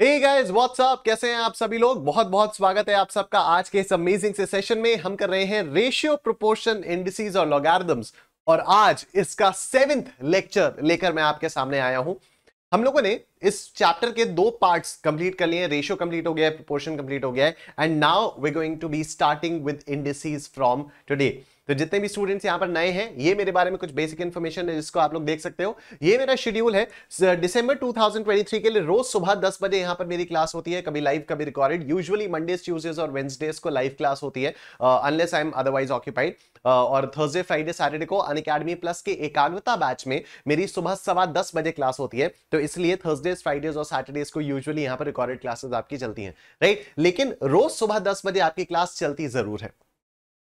guys, what's up? कैसे हैं आप सभी लोग बहुत बहुत स्वागत है आप सबका आज के इस अमेजिंग से सेशन में हम कर रहे हैं रेशियो प्रोपोर्शन इंडिसीज और लॉगार्दम्स और आज इसका सेवेंथ लेक्चर लेकर मैं आपके सामने आया हूं हम लोगों ने इस चैप्टर के दो पार्ट्स कंप्लीट कर लिए रेशियो कंप्लीट हो गया है प्रोपोर्शन कंप्लीट हो गया है and now we going to be starting with indices from today तो जितने भी स्टूडेंट्स यहां पर नए हैं ये मेरे बारे में कुछ बेसिक इन्फॉर्मेशन है जिसको आप लोग देख सकते हो ये मेरा शेड्यूल है दिसंबर 2023 के लिए रोज सुबह 10 बजे यहां पर मेरी क्लास होती है कभी लाइव कभी रिकॉर्डेड यूजुअली मंडेज ट्यूजडेज और वेंसडेज को लाइव क्लास होती है unless I am otherwise occupied और थर्सडे फ्राइडे सैटरडे को अन प्लस के एकाग्रता बैच में मेरी सुबह सवा दस बजे क्लास होती है तो इसलिए थर्सडे थर्सडेज फ्राइडेज और सैटरडेज को यूजुअली यहाँ पर रिकॉर्डेड क्लासेस आपकी चलती हैं राइट लेकिन रोज सुबह दस बजे आपकी क्लास चलती जरूर है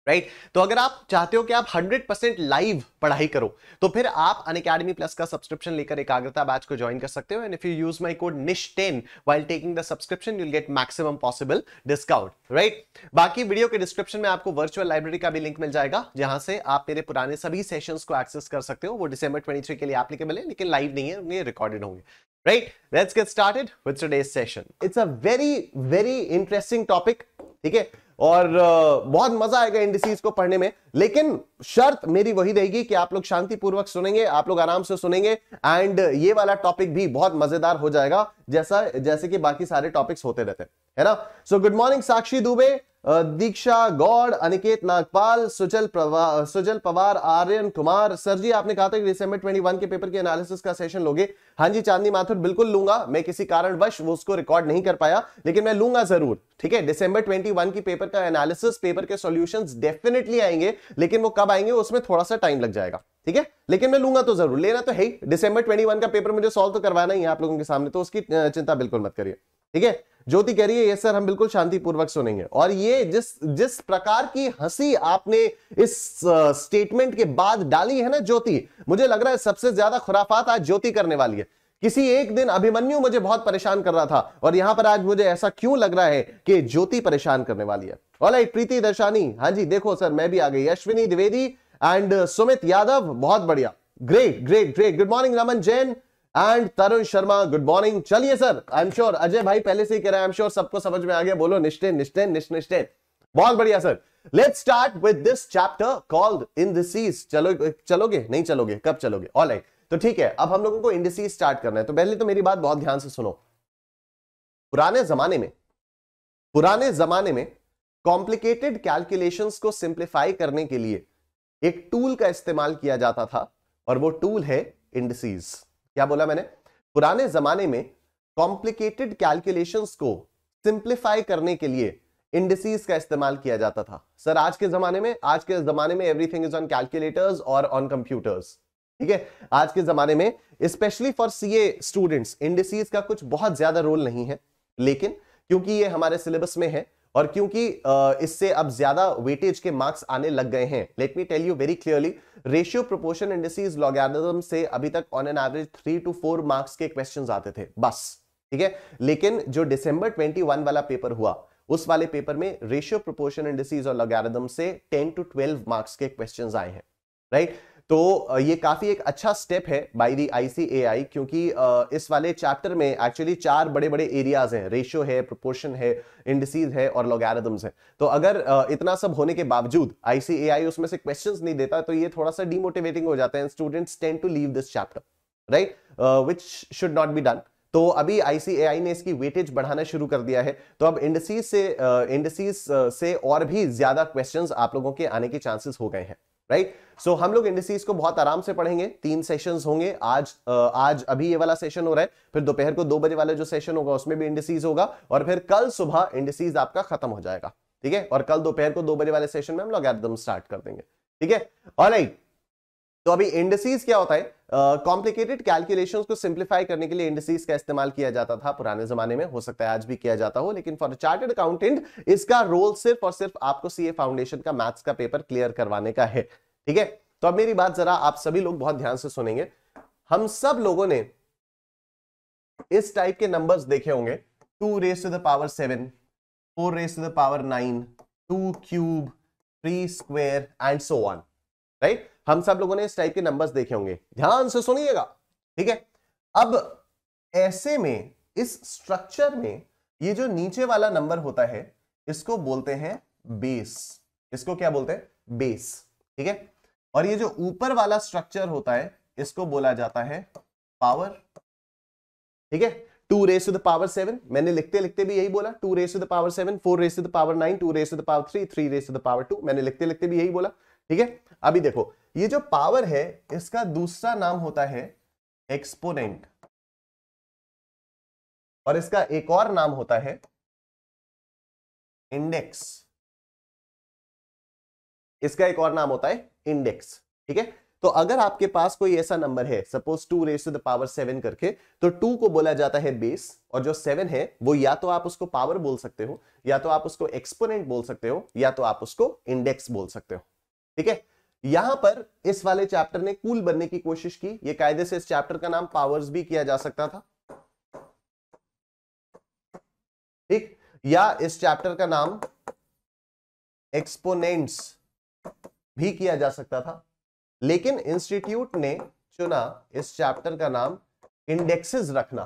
राइट right? तो अगर आप चाहते हो कि आप 100% परसेंट लाइव पढ़ाई करो तो फिर आप अन अकेडमी प्लस का सब्सक्रिप्शन लेकर एकाग्रता बैच को ज्वाइन कर सकते हो and if you use my code Nish ten while taking the subscription you'll get maximum possible discount right बाकी वीडियो के डिस्क्रिप्शन में आपको वर्चुअल लाइब्रेरी का भी लिंक मिल जाएगा जहां से आप मेरे पुराने सभी सेशन को एक्सेस कर सकते हो वो डिसंबर ट्वेंटी के लिए एप्लीकेबल है लेकिन लाइव नहीं है रिकॉर्डेड होंगे right let's get started with today's session it's a very very interesting topic ठीक है और uh, बहुत मजा आएगा इंडिसीज को पढ़ने में लेकिन शर्त मेरी वही रहेगी कि आप लोग शांतिपूर्वक सुनेंगे आप लोग आराम से सुनेंगे एंड ये वाला टॉपिक भी बहुत मजेदार हो जाएगा जैसा जैसे कि बाकी सारे टॉपिक्स होते रहते हैं है ना so good morning Sakshi Dubey Diksha Gaur Aniket Nagpal Sujal Sujal Pawar Aryan Kumar sir ji आपने कहा था कि दिसंबर 21 के पेपर के एनालिसिस का सेशन लोगे हाँ जी चांदनी माथुर बिल्कुल लूंगा मैं किसी कारणवश वो उसको रिकॉर्ड नहीं कर पाया लेकिन मैं लूंगा जरूर ठीक है दिसंबर 21 की पेपर का एनालिसिस पेपर के सॉल्यूशंस डेफिनेटली आएंगे लेकिन वो कब आएंगे उसमें थोड़ा सा टाइम लग जाएगा ठीक है लेकिन मैं लूंगा तो जरूर लेना तो है डिसंबर ट्वेंटी का पेपर मुझे सोल्व तो करवाना ही है आप लोगों के सामने तो उसकी चिंता बिल्कुल मत करिए ठीक है ज्योति कह रही है ये सर हम बिल्कुल शांतिपूर्वक सुनेंगे और ये जिस जिस प्रकार की हंसी आपने इस स्टेटमेंट के बाद डाली है ना ज्योति मुझे लग रहा है सबसे ज्यादा खुराफात आज ज्योति करने वाली है किसी एक दिन अभिमन्यु मुझे बहुत परेशान कर रहा था और यहां पर आज मुझे ऐसा क्यों लग रहा है कि ज्योति परेशान करने वाली है ऑल प्रीति दर्शानी हाँ जी देखो सर मैं भी आ गई अश्विनी द्विवेदी एंड सुमित यादव बहुत बढ़िया great great great good morning Raman Jain and Tarun Sharma good morning चलिए sir I am sure Ajay भाई पहले से ही कह रहे हैं आई एम श्योर सबको समझ में आ गया बोलो निश्चय निश्चय निश्चय बहुत बढ़िया sir let's start with this chapter called indices चलो चलोगे नहीं चलोगे कब चलोगे ऑल right. तो ठीक है अब हम लोगों को इंडिसीज स्टार्ट करना है तो पहले तो मेरी बात बहुत ध्यान से सुनो पुराने जमाने में पुराने जमाने में कॉम्प्लिकेटेड कैलकुलेशंस को सिंप्लीफाई करने के लिए एक टूल का इस्तेमाल किया जाता था और वो टूल है इंडसीज क्या बोला मैंने पुराने जमाने में कॉम्प्लिकेटेड कैलकुलेशंस को सिंप्लीफाई करने के लिए इंडसीज का इस्तेमाल किया जाता था सर आज के जमाने में आज के जमाने में एवरीथिंग इज ऑन कैलकुलेटर्स और ऑन कंप्यूटर्स ठीक है आज के जमाने में specially for a students indices का कुछ बहुत ज्यादा रोल नहीं है लेकिन क्योंकि ये हमारे सिलेबस में है और क्योंकि इससे अब ज्यादा वेटेज के मार्क्स आने लग गए हैं let me tell you very clearly ratio proportion industries logarithm से अभी तक on an average three to four marks के क्वेश्चन आते थे बस ठीक है लेकिन जो डिसंबर 21 वाला पेपर हुआ उस वाले पेपर में रेशियो प्रोपोर्शन इंडस्ट्रीज और लॉगरिथम से टेन टू ट्वेल्व मार्क्स के क्वेश्चन आए हैं राइट right? तो ये काफी एक अच्छा स्टेप है बाय दी आईसीएआई क्योंकि इस वाले चैप्टर में एक्चुअली चार बड़े बड़े एरियाज हैं रेशियो है प्रोपोर्शन है इंडसीज है और लोगारिदम्स है तो अगर इतना सब होने के बावजूद आईसीएआई उसमें से क्वेश्चन नहीं देता तो ये थोड़ा सा डिमोटिवेटिंग हो जाता है students tend to leave this chapter right which should not be done तो अभी आईसीएआई ने इसकी वेटेज बढ़ाना शुरू कर दिया है तो अब इंडसीज से इंडसीज से और भी ज्यादा क्वेश्चंस आप लोगों के आने के चांसेस हो गए हैं राइट सो हम लोग इंडस्ट्रीज को बहुत आराम से पढ़ेंगे तीन सेशंस होंगे आज आज अभी ये वाला सेशन हो रहा है फिर दोपहर को दो बजे वाला जो सेशन होगा उसमें भी इंडस्ट्रीज होगा और फिर कल सुबह इंडस्ट्रीज आपका खत्म हो जाएगा ठीक है और कल दोपहर को दो बजे वाले सेशन में हम लोग एकदम स्टार्ट कर देंगे ठीक है और तो अभी इंडिसीज क्या होता है कॉम्प्लिकेटेड uh, कैलकुलेशन को सिंप्लीफाई करने के लिए इंडस्ट्रीज का इस्तेमाल किया जाता था पुराने जमाने में हो सकता है आज भी किया जाता हो लेकिन फॉर चार्टेड अकाउंटेंट इसका रोल सिर्फ और सिर्फ आपको सीए फाउंडेशन का मैथ्स का पेपर क्लियर करवाने का है ठीक है तो अब मेरी बात जरा आप सभी लोग बहुत ध्यान से सुनेंगे हम सब लोगों ने इस टाइप के नंबर्स देखे होंगे two raise to the power seven four raise to the power nine two cube three square and so on right हम सब लोगों ने इस टाइप के नंबर्स देखे होंगे ध्यान से सुनिएगा ठीक है अब ऐसे में इस स्ट्रक्चर में ये जो नीचे वाला नंबर होता है इसको बोलते हैं बेस इसको क्या बोलते हैं बेस ठीक है और ये जो ऊपर वाला स्ट्रक्चर होता है इसको बोला जाता है पावर ठीक है two raise to the power seven मैंने लिखते लिखते भी यही बोला two raise to the power seven four raise to the power nine two raise to the power three three raise to the power two मैंने लिखते लिखते भी यही बोला ठीक है अभी देखो ये जो पावर है इसका दूसरा नाम होता है एक्सपोनेंट और इसका एक और नाम होता है इंडेक्स इसका एक और नाम होता है इंडेक्स ठीक है तो अगर आपके पास कोई ऐसा नंबर है suppose two raise to the power seven करके तो टू को बोला जाता है बेस और जो सेवन है वो या तो आप उसको पावर बोल सकते हो या तो आप उसको एक्सपोनेंट बोल सकते हो या तो आप उसको इंडेक्स बोल सकते हो ठीक है यहां पर इस वाले चैप्टर ने कूल बनने की कोशिश की ये कायदे से इस चैप्टर का नाम पावर्स भी किया जा सकता था ठीक या इस चैप्टर का नाम एक्सपोनेंट्स भी किया जा सकता था लेकिन इंस्टीट्यूट ने चुना इस चैप्टर का नाम इंडेक्सेस रखना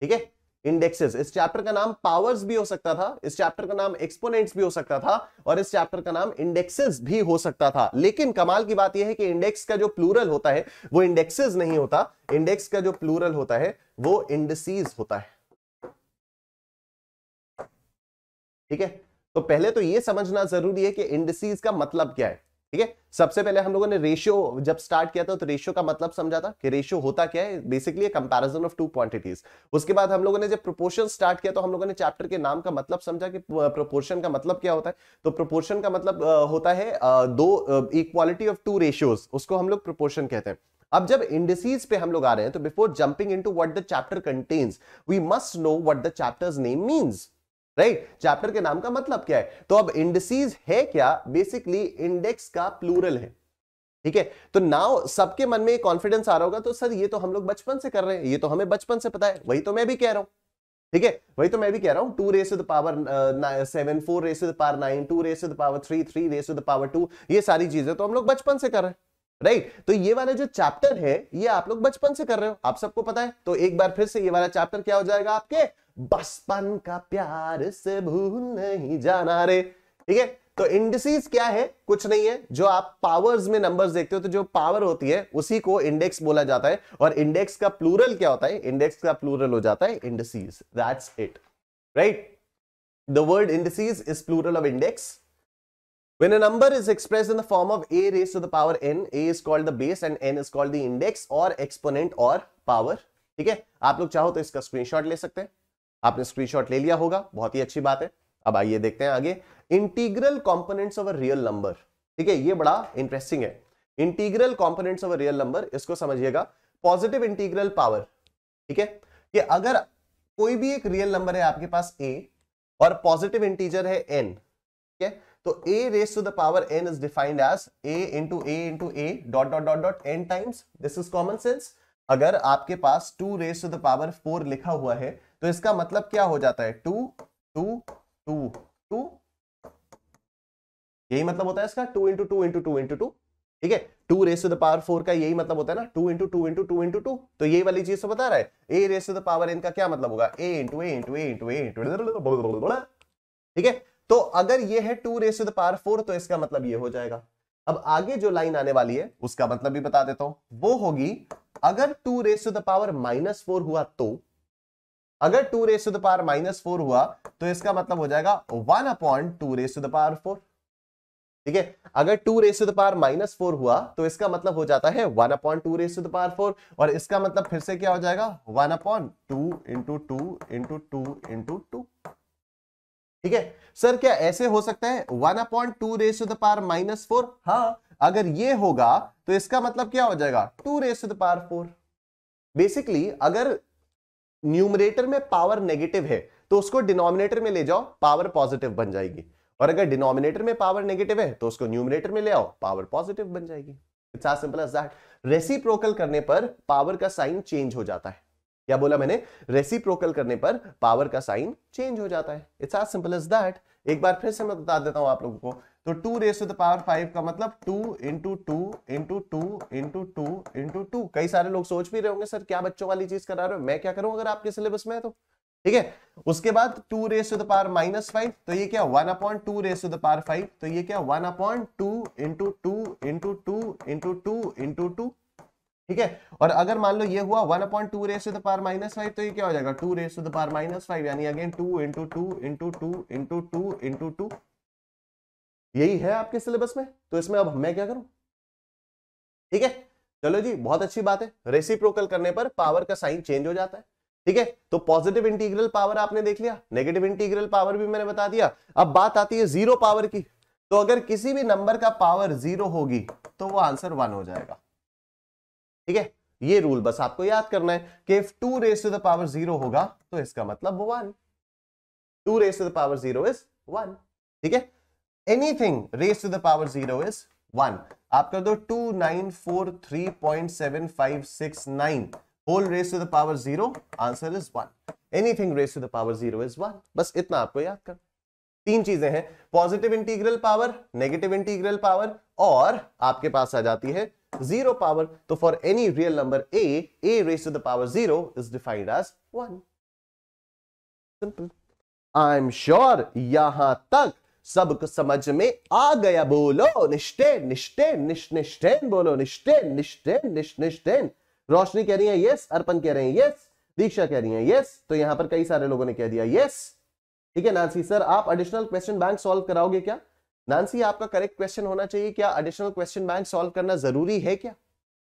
ठीक है इंडेक्सेस इस चैप्टर का नाम पावर्स भी हो सकता था इस चैप्टर का नाम एक्सपोनेंट्स भी हो सकता था और इस चैप्टर का नाम इंडेक्सेस भी हो सकता था लेकिन कमाल की बात यह है कि इंडेक्स का जो प्लूरल होता है वो इंडेक्सेस नहीं होता इंडेक्स का जो प्लूरल होता है वो इंडसीज होता है ठीक है तो पहले तो यह समझना जरूरी है कि इंडसीज का मतलब क्या है ठीक है सबसे पहले हम लोगों ने रेशियो जब स्टार्ट किया था तो रेशियो का मतलब समझा था कि रेशियो होता क्या है basically comparison of two quantities उसके बाद हम लोगों ने जब प्रोपोर्शन स्टार्ट किया तो हम लोगों ने चैप्टर के नाम का मतलब समझा कि प्रोपोर्शन का मतलब क्या होता है तो प्रोपोर्शन का मतलब होता है दो इक्वालिटी ऑफ टू रेशियोज उसको हम लोग प्रोपोर्शन कहते हैं अब जब इंडिसीज पे हम लोग आ रहे हैं तो before jumping into what the chapter contents we must know what the chapters name means right right? Chapter के नाम का मतलब क्या है तो अब इंडसीज है क्या बेसिकली इंडेक्स का प्लूरल है ठीक है तो नाउ सबके मन में कॉन्फिडेंस आ रहा होगा तो सर ये तो हम लोग बचपन से कर रहे हैं ये तो हमें बचपन से पता है वही तो मैं भी कह रहा हूं ठीक है वही तो मैं भी कह रहा हूं two raise the power seven four raise the power nine two raise the power three three raise the power two ये सारी चीजें तो हम लोग बचपन से कर रहे हैं राइट right? तो ये वाला जो चैप्टर है ये आप लोग बचपन से कर रहे हो आप सबको पता है तो एक बार फिर से ये वाला चैप्टर क्या हो जाएगा आपके बचपन का प्यार से भूल नहीं जाना रे ठीक है तो इंडिसीज क्या है कुछ नहीं है जो आप पावर्स में नंबर्स देखते हो तो जो पावर होती है उसी को इंडेक्स बोला जाता है और इंडेक्स का प्लूरल क्या होता है इंडेक्स का प्लूरल हो जाता है indices that's it right the word indices is plural of index When a number is expressed in the form of a raised to the power n, a is called the base and n is called the index or exponent or power. ठीक है आप लोग चाहो तो इसका screenshot ले सकते हैं आपने स्क्रीनशॉट ले लिया होगा बहुत ही अच्छी बात है अब आइए देखते हैं आगे integral components of a real number ठीक है ये बड़ा इंटरेस्टिंग है integral components of a real number इसको समझिएगा पॉजिटिव इंटीग्रल पावर ठीक है कि अगर कोई भी एक रियल नंबर है आपके पास ए और पॉजिटिव इंटीजर है एन ठीक है तो a raised to the power n is defined as a into a into a dot dot dot dot n times. This is common sense. अगर आपके पास two raise to the power four लिखा हुआ है तो इसका मतलब क्या हो जाता है टू टू टू टू यही मतलब होता है इसका two into two into two into two ठीक है two raise to the power four का यही मतलब होता है ना two into two into two into two तो यही वाली चीज तो बता रहा है a raise to the power n का क्या मतलब होगा a into A into A into ए इंटू ठीक है तो अगर ये है two raise to the power four तो इसका मतलब ये हो जाएगा अब आगे जो लाइन आने वाली है उसका मतलब भी बता देता हूं वो होगी अगर two raise to the power minus four हुआ तो अगर two raise to the power minus four हुआ तो इसका मतलब हो जाएगा one upon two raise to the power four ठीक है अगर two raise to the power minus four हुआ तो इसका मतलब हो जाता है one upon two raise to the power four और इसका मतलब फिर से क्या हो जाएगा one upon to into two into two into two ठीक है सर क्या ऐसे हो सकता है one upon two raise to the power minus four हाँ अगर ये होगा तो इसका मतलब क्या हो जाएगा two raise to the power four basically अगर न्यूमरेटर में पावर नेगेटिव है तो उसको डिनोमिनेटर में ले जाओ पावर पॉजिटिव बन जाएगी और अगर डिनोमिनेटर में पावर नेगेटिव है तो उसको न्यूमरेटर में ले आओ पावर पॉजिटिव बन जाएगी it's simple as that reciprocal करने पर पावर का साइन चेंज हो जाता है क्या बोला मैंने रेसिप्रोकल करने पर पावर का साइन चेंज हो जाता है it's as simple as that एक बार फिर से मैं बता देता हूं आप लोगों को तो two raise to the power five का मतलब two into two into two into two into two कई सारे लोग सोच भी रहे होंगे सर क्या बच्चों वाली चीज करा रहे हो मैं क्या करूं अगर आपके सिलेबस में है तो ठीक है उसके बाद two raise to the power minus five तो ये क्या one upon two raise to the power five तो ये क्या one upon two into two into two into two into two ठीक है और अगर मान लो ये हुआ one upon two raise the power minus five तो ये क्या हो जाएगा two raise the power minus five यानी again two into two into two into two into two यही है आपके सिलेबस में तो इसमें अब मैं क्या करूं ठीक है चलो जी बहुत अच्छी बात है रेसिप्रोकल करने पर पावर का साइन चेंज हो जाता है ठीक है तो पॉजिटिव इंटीग्रल पावर आपने देख लिया नेगेटिव इंटीग्रल पावर भी मैंने बता दिया अब बात आती है जीरो पावर की तो अगर किसी भी नंबर का पावर जीरो होगी तो वो आंसर वन हो जाएगा ठीक है ये रूल बस आपको याद करना है कि if two raise to the power zero होगा तो इसका मतलब one two raise to the power zero is one ठीक है anything raise to the power zero is one आप कर दो two nine four three point seven five six nine whole raise to the power zero answer is one anything raise to the power zero is one बस इतना आपको याद कर तीन चीजें हैं positive integral power negative integral power और आपके पास आ जाती है 0 power. So तो for any real number a, a raised to the power 0 is defined as 1. Simple. I'm sure यहां तक सब कुछ समझ में आ गया बोलो निश्चे निश्चैन निश्चैन बोलो निश्चे निश्चैन निश्चैन रोशनी कह रही है यस अर्पण कह रहे हैं यस दीक्षा कह रही है यस तो यहां पर कई सारे लोगों ने कह दिया यस ठीक है नासी सर आप एडिशनल क्वेश्चन बैंक सॉल्व कराओगे क्या नानसी आपका करेक्ट क्वेश्चन होना चाहिए क्या एडिशनल क्वेश्चन बैंक सॉल्व करना जरूरी है क्या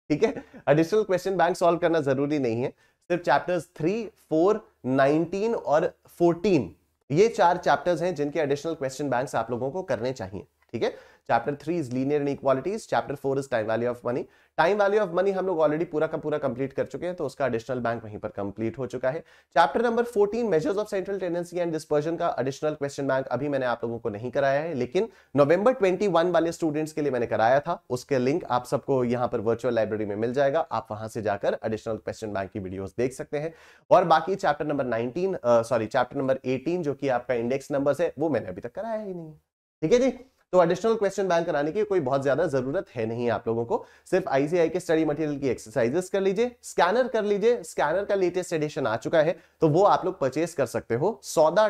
ठीक है एडिशनल क्वेश्चन बैंक सॉल्व करना जरूरी नहीं है सिर्फ चैप्टर्स थ्री फोर नाइनटीन और फोर्टीन ये चार चैप्टर्स हैं जिनके एडिशनल क्वेश्चन बैंक आप लोगों को करने चाहिए ठीक है chapter three is linear inequalities chapter four is time value of money time value of money हम लोग ऑलरेडी पूरा का पूरा कंप्लीट कर चुके हैं तो उसका एडिशनल बैंक वहीं पर कंप्लीट हो चुका है chapter number fourteen measures of central tendency and dispersion का एडिशनल क्वेश्चन बैंक अभी मैंने आप लोगों को नहीं कराया है लेकिन नवंबर 21 वाले स्टूडेंट्स के लिए मैंने कराया था उसके लिंक आप सबको यहाँ पर वर्चुअल लाइब्रेरी में मिल जाएगा आप वहां से जाकर एडिशनल क्वेश्चन बैंक की वीडियोज देख सकते हैं और बाकी chapter number nineteen sorry chapter number eighteen जो कि आपका इंडेक्स नंबर है वो मैंने अभी तक कराया ही नहीं ठीक है जी तो एडिशनल क्वेश्चन बैंक कराने की कोई बहुत ज्यादा जरूरत है नहीं आप लोगों को सिर्फ आईसीआई के स्टडी मटेरियल की एक्सरसाइजेस कर लीजिए स्कैनर कर लीजिए स्कैनर का लेटेस्ट एडिशन आ चुका है तो वो आप लोग परचेस कर सकते हो सौदा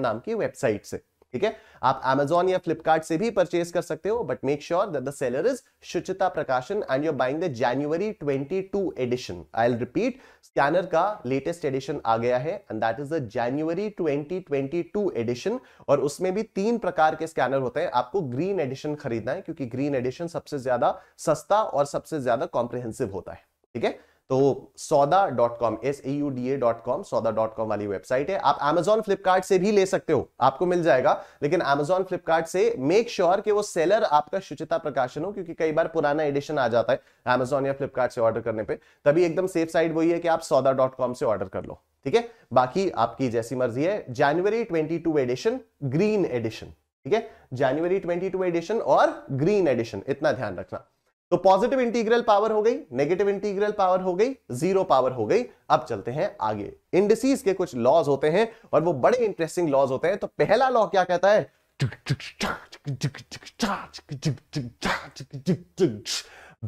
नाम की वेबसाइट से ठीक है आप Amazon या Flipkart से भी परचेज कर सकते हो but make sure that the seller is Shuchita Prakashan and you're buying the January 22 edition I will repeat scanner का लेटेस्ट एडिशन आ गया है and that is the January 2022 edition और उसमें भी तीन प्रकार के स्कैनर होते हैं आपको ग्रीन एडिशन खरीदना है क्योंकि ग्रीन एडिशन सबसे ज्यादा सस्ता और सबसे ज्यादा कॉम्प्रिहेंसिव होता है ठीक है तो Sauda dot com S A U D A dot com Sauda dot com वाली वेबसाइट है आप एमेजॉन फ्लिपकार्ट से भी ले सकते हो आपको मिल जाएगा लेकिन एमेजॉन फ्लिपकार्ट से मेक श्योर sure कि वो सेलर आपका शुचिता प्रकाशन हो क्योंकि कई बार पुराना एडिशन आ जाता है एमेजॉन या फ्लिपकार्ट से ऑर्डर करने पे तभी एकदम सेफ साइड वही है कि आप सौदा डॉट कॉम से ऑर्डर कर लो ठीक है बाकी आपकी जैसी मर्जी है January two edition green edition ठीक है जनवरी टू एडिशन और ग्रीन एडिशन इतना ध्यान रखना तो पॉजिटिव इंटीग्रल पावर हो गई नेगेटिव इंटीग्रल पावर हो गई जीरो पावर हो गई अब चलते हैं आगे इंडसीज के कुछ लॉज होते हैं और वो बड़े इंटरेस्टिंग लॉज होते हैं तो पहला लॉ क्या कहता है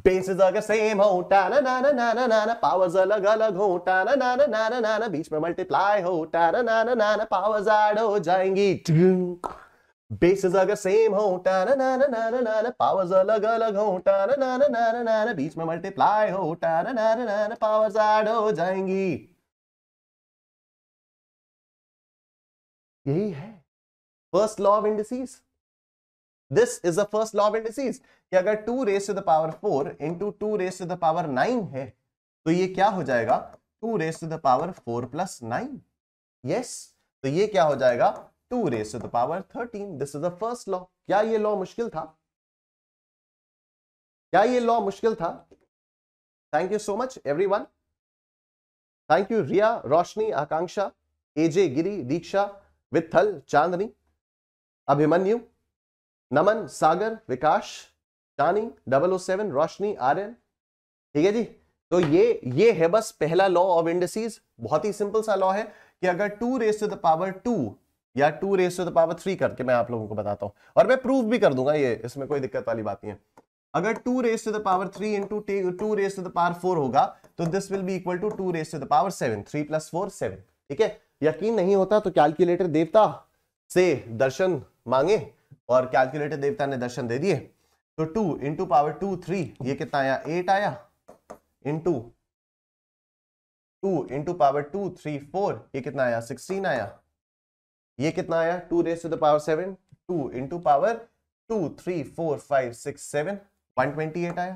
बेसिस अगर सेम हो टाना नाना नाना नाना पावर्स अलग अलग हो टाना नाना नाना नाना बीच में मल्टीप्लाई हो टाना नाना नाना पावर्स ऐड हो जाएंगी बेसिस अगर सेम हो टाना ना ना ना पावर्स अलग अलग हो टाना ना ना ना बीच में मल्टीप्लाई हो टाना ना ना पावर्स ऐड हो जाएंगी यही है first law of indices this is the first law of indices कि अगर two raise to the power four into two raise to the power nine है तो ये क्या हो जाएगा two raise to the power four plus nine yes तो ये क्या हो जाएगा two raise to the power thirteen this is the first law क्या ये लॉ मुश्किल था क्या ये लॉ मुश्किल था thank you so much every thank you Riya Roshni Akanksha AJ Giri Diksha Vithal Chandni Abhimanyu Naman Sagar Vikas Chani double O seven Roshni Aryan ठीक है जी तो ये ये है बस पहला लॉ ऑफ इंडसीज बहुत ही सिंपल सा लॉ है कि अगर two raise to the power two या two raise to the power three करके मैं आप लोगों को बताता हूं और मैं प्रूफ भी कर दूंगा ये इसमें कोई दिक्कत वाली बात नहीं है अगर two raise to the power three into two raise to the power four होगा तो this will be equal to two raise to the power seven three plus four seven ठीक है यकीन नहीं होता तो कैलकुलेटर देवता से दर्शन मांगे और कैलकुलेटर देवता ने दर्शन दे दिए तो two into power two three ये कितना आया एट आया into two into power two three four ये कितना आया सिक्सटीन आया ये कितना आया two raise to the power seven two into power two three four five six seven one twenty eight आया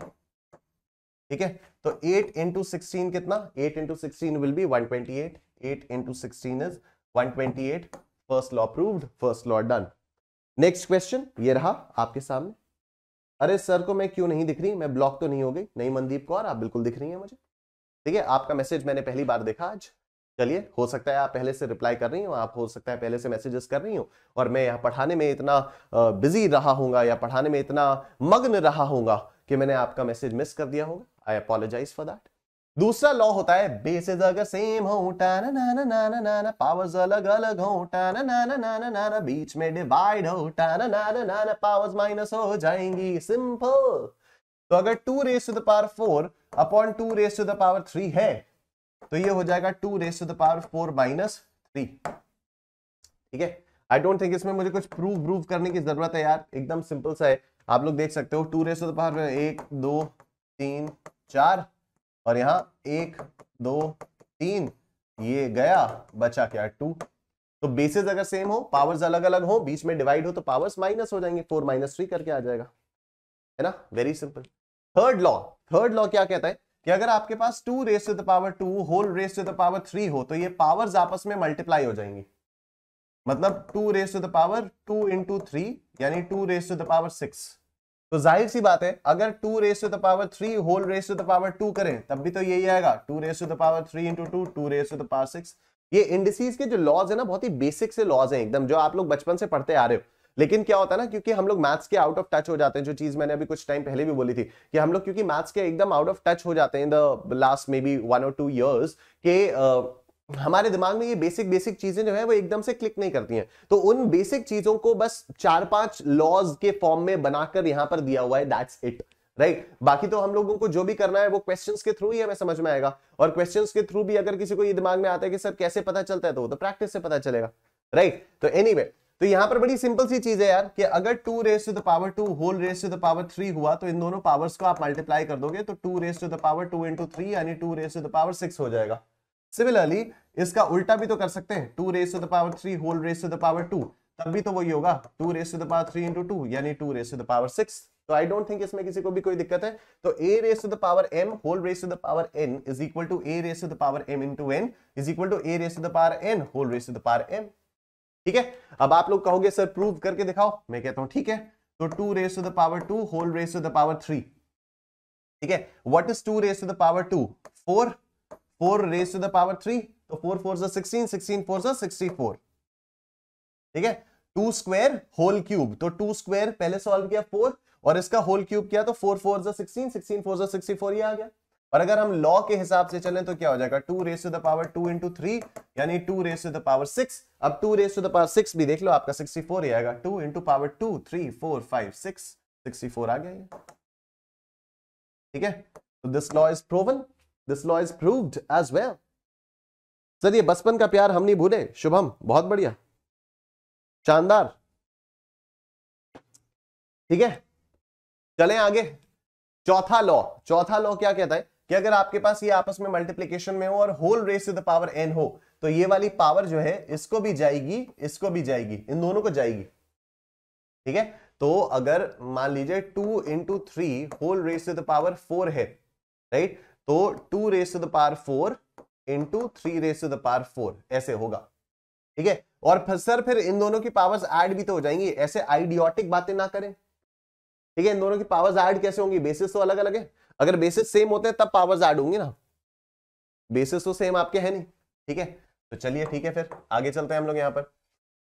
ठीक है तो एट इंटू सिक्सटीन कितना eight into sixteen will be one twenty eight eight into sixteen is one twenty at first law proved first law done next question ये रहा आपके सामने अरे सर को मैं क्यों नहीं दिख रही मैं ब्लॉक तो नहीं हो गई नहीं मनदीप कौर आप बिल्कुल दिख रही है मुझे ठीक है आपका मैसेज मैंने पहली बार देखा आज चलिए हो सकता है आप पहले से रिप्लाई कर रही हो आप हो सकता है पहले से मैसेजेस कर रही हो और मैं यहाँ पढ़ाने में इतना बिजी रहा होगा या पढ़ाने में इतना मग्न रहा होगा कि मैंने आपका मैसेज मिस कर दिया होगा आई अपोलोजाइज फॉर दैट दूसरा लॉ होता है बेसिस अगर सेम हो टाना नाना नाना नाना पावर्स अलग अलग हो टाना नाना नाना नाना बीच में डिवाइड हो टाना नाना नाना पावर्स माइनस हो जाएंगी सिंपल तो अगर two raise to the power four upon two raise to the power three है तो ये हो जाएगा two raise to the power four minus three ठीक है आई डोंट थिंक इसमें मुझे कुछ प्रूव प्रूव करने की जरूरत है यार एकदम सिंपल सा है आप लोग देख सकते हो two raise to the power एक दो तीन चार और यहां एक दो तीन ये गया बचा क्या टू तो बेसिस अगर सेम हो पावर्स अलग अलग हो बीच में डिवाइड हो तो पावर्स माइनस हो जाएंगे फोर माइनस थ्री करके आ जाएगा है ना very simple third law third law क्या कहता है कि अगर आपके पास two raise to the power two whole raise to the power three हो तो ये पावर्स आपस में मल्टीप्लाई हो जाएंगी मतलब two raise to the power two into three यानी two raise to the power six तो जाहिर सी बात है अगर two raise to the power three whole raise to the power two करें तब भी तो यही आएगा two raise to the power three into two two raise to the power six ये इंडिसीज के जो लॉज है ना बहुत ही बेसिक से लॉज है एकदम जो आप लोग बचपन से पढ़ते आ रहे हो लेकिन क्या होता है ना क्योंकि हम लोग मैथ्स के आउट ऑफ टच हो जाते हैं जो चीज मैंने अभी कुछ टाइम पहले भी बोली थी कि हम लोग क्योंकि मैथ्स के एकदम आउट ऑफ टच हो जाते हैं in the last maybe one और टू ईयर्स के uh, हमारे दिमाग में ये बेसिक बेसिक चीजें जो है वो एकदम से क्लिक नहीं करती हैं तो उन बेसिक चीजों को बस चार पांच लॉज के फॉर्म में बनाकर यहां पर दिया हुआ है दैट्स इट राइट right? बाकी तो हम लोगों को जो भी करना है वो क्वेश्चंस के थ्रू ही हमें समझ में आएगा और क्वेश्चंस के थ्रू भी अगर किसी को ये दिमाग में आता है कि सर कैसे पता चलता है तो वो तो प्रैक्टिस से पता चलेगा राइट right? तो एनी anyway, तो यहां पर बड़ी सिंपल सी चीज है यार कि अगर two raise to the power two whole raise to the power three हुआ तो इन दोनों पावर्स को आप मल्टीप्लाई कर दोगे तो two raise to the power two into three यानी two raise to the power six हो जाएगा सिमिलरली इसका उल्टा भी तो कर सकते हैं two raise to the power three whole raise to the power two तब भी तो वही होगा two raise to the power three into two यानी two raise to the power six तो आई डोंट थिंक इसमें किसी को भी कोई दिक्कत है तो a raise to the power m whole raise to the power n is equal to A raise to the power m into n is equal to A raise to the power n whole raise to the power m ठीक है अब आप लोग कहोगे sir prove करके दिखाओ मैं कहता हूं ठीक है तो two raise to the power two whole raise to the power three ठीक है what is two raise to the power two four four raise to the power three तो four four sixteen sixteen four sixty four ठीक है two square whole cube तो two square पहले solve किया four और इसका होल क्यूब किया तो four four sixteen sixteen four sixty four ये आ गया और अगर हम लॉ के हिसाब से चलें तो क्या हो जाएगा two raise to the power two into three यानी two raise to the power six अब two raise to the power six भी देख लो आपका सिक्सटी फोर आएगा two into power two three four five six sixty four आ गया ठीक है तो this law is proven this law is proved as well sir ये बचपन का प्यार हम नहीं भूले शुभम बहुत बढ़िया शानदार ठीक है चलें आगे चौथा लॉ चौथा लॉ क्या कहता है कि अगर आपके पास ये आपस में मल्टीप्लीकेशन में हो और whole raise to the power n हो तो ये वाली पावर जो है इसको भी जाएगी इसको भी जाएगी इन दोनों को जाएगी ठीक है तो अगर मान लीजिए two into three whole raise to the power four है राइट तो two raise to the power four into three raise to the power four ऐसे होगा ठीक है और सर फिर इन दोनों की पावर्स ऐड भी तो हो जाएंगी ऐसे आइडियोटिक बातें ना करें ठीक है इन दोनों की पावर्स ऐड कैसे होंगी बेसिस तो अलग अलग है अगर बेसिस सेम होते हैं तब पावर्स ऐड होंगी ना बेसिस तो सेम आपके है नहीं ठीक है तो चलिए ठीक है फिर आगे चलते हैं हम लोग यहाँ पर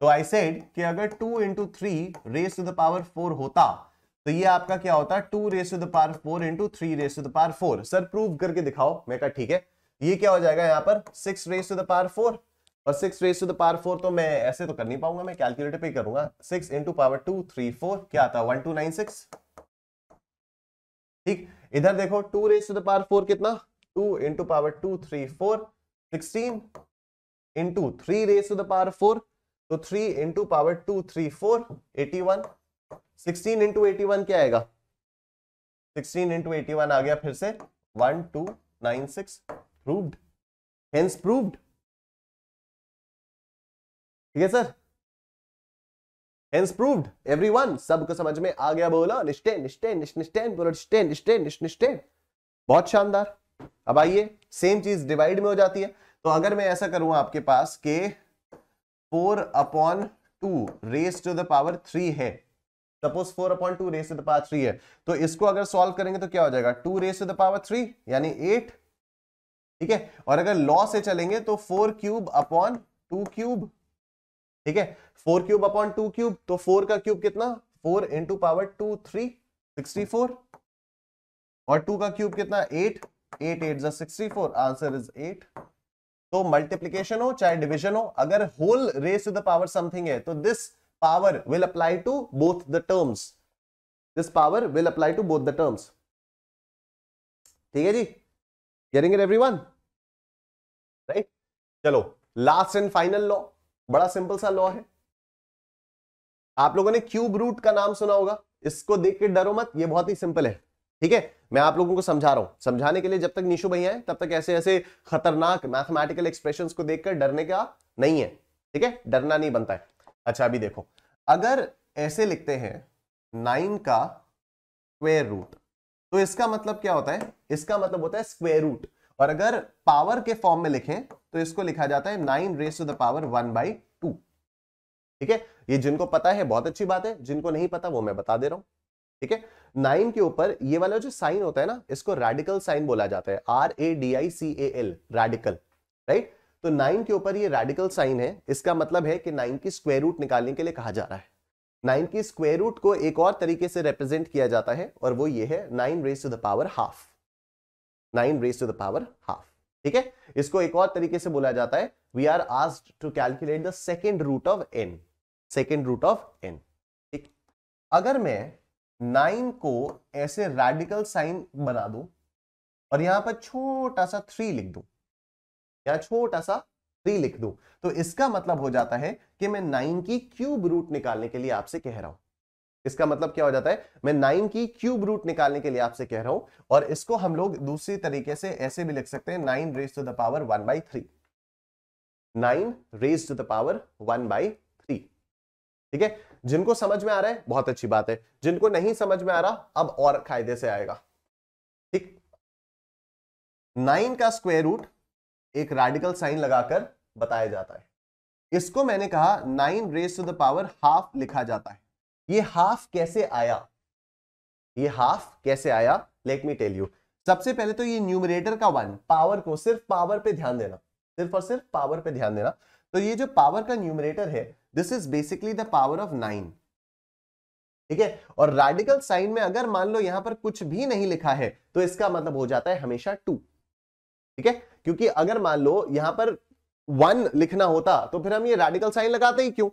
तो आई सेड कि अगर two into three raise to the power four होता तो ये आपका क्या होता two raise to the power four into three raise to the power four sir prove करके दिखाओ मैं कहा ठीक है ये क्या हो जाएगा यहाँ पर six raise to the power four और six raise to the power four तो मैं ऐसे तो कर नहीं पाऊंगा मैं कैलकुलेटर पे करूंगा six into power two three four क्या आता है वन टू नाइन सिक्स ठीक इधर देखो two raise to the power four कितना two into power two three four sixteen into three raise to the power four तो three into power two three four eighty one sixteen into eighty one क्या आएगा sixteen into eighty one आ गया फिर से one two nine six proved hence proved ठीक है sir hence proved everyone सबको समझ में आ गया बोला निष्ठे निष्ठे निष्ठेन बोला निष्ठे निष्ठे निष्ठे बहुत शानदार अब आइए सेम चीज डिवाइड में हो जाती है तो अगर मैं ऐसा करूं आपके पास के four upon two raise to the power three है suppose four upon two raise to the power three है तो इसको अगर सॉल्व करेंगे तो क्या हो जाएगा two raise to the power three यानी एट ठीक है और अगर लॉ से चलेंगे तो four cube upon two cube ठीक है four cube upon two cube तो फोर का क्यूब कितना four into power two three sixty four और टू का क्यूब कितना eight eight eight sixty four answer is eight तो मल्टीप्लीकेशन हो चाहे डिविजन हो अगर whole raise to the power something है तो this power will apply to both the terms this power will apply to both the terms ठीक है जी हियरिंग इट एवरीवन राइट चलो लास्ट एंड फाइनल लॉ बड़ा simple सा law है आप लोगों ने क्यूब रूट का नाम सुना होगा इसको देख के डरो मत ये बहुत ही सिंपल है ठीक है मैं आप लोगों को समझा रहा हूं समझाने के लिए जब तक निशु भैया है तब तक ऐसे ऐसे खतरनाक मैथमेटिकल एक्सप्रेशन को देखकर डरने का नहीं है ठीक है डरना नहीं बनता है अच्छा अभी देखो अगर ऐसे लिखते हैं नाइन का स्क्वेयर रूट तो इसका मतलब क्या होता है इसका मतलब होता है स्क्वेयर रूट और अगर पावर के फॉर्म में लिखें तो इसको लिखा जाता है nine raise to the power one by two ठीक है ये जिनको पता है बहुत अच्छी बात है जिनको नहीं पता वो मैं बता दे रहा हूं ठीक है नाइन के ऊपर ये वाला जो साइन होता है ना इसको रेडिकल साइन बोला जाता है R A D I C A L radical right तो नाइन के ऊपर ये रेडिकल साइन है इसका मतलब है कि नाइन की स्क्वेयर रूट निकालने के लिए कहा जा रहा है नाइन की स्क्वेयर रूट को एक और तरीके से रिप्रेजेंट किया जाता है और वो ये है nine raise to the power half nine raise to the power half ठीक है इसको एक और तरीके से बोला जाता है we are asked to calculate the second root of n second root of n ठीक अगर मैं नाइन को ऐसे रेडिकल साइन बना दू और यहां पर छोटा सा थ्री लिख दू या छोटा सा थ्री लिख दू तो इसका मतलब हो जाता है कि मैं नाइन की क्यूब रूट निकालने के लिए आपसे कह रहा हूं इसका मतलब क्या हो जाता है मैं नाइन की क्यूब रूट निकालने के लिए आपसे कह रहा हूं और इसको हम लोग दूसरी तरीके से ऐसे भी लिख सकते हैं nine raise to the power one by three nine raise to the power one by three ठीक है जिनको समझ में आ रहा है बहुत अच्छी बात है जिनको नहीं समझ में आ रहा अब और कायदे से आएगा ठीक नाइन का स्क्वेयर रूट एक रेडिकल साइन लगाकर बताया जाता है इसको मैंने कहा nine raise to the power half लिखा जाता है ये हाफ कैसे आया ये हाफ कैसे आया लेट मी टेल यू सबसे पहले तो ये न्यूमरेटर का वन पावर को सिर्फ पावर पे ध्यान देना सिर्फ और सिर्फ पावर पे ध्यान देना तो ये जो पावर का न्यूमरेटर है this is basically the power of nine ठीक है और रेडिकल साइन में अगर मान लो यहां पर कुछ भी नहीं लिखा है तो इसका मतलब हो जाता है हमेशा टू ठीक है क्योंकि अगर मान लो यहां पर वन लिखना होता तो फिर हम ये रेडिकल साइन लगाते ही क्यों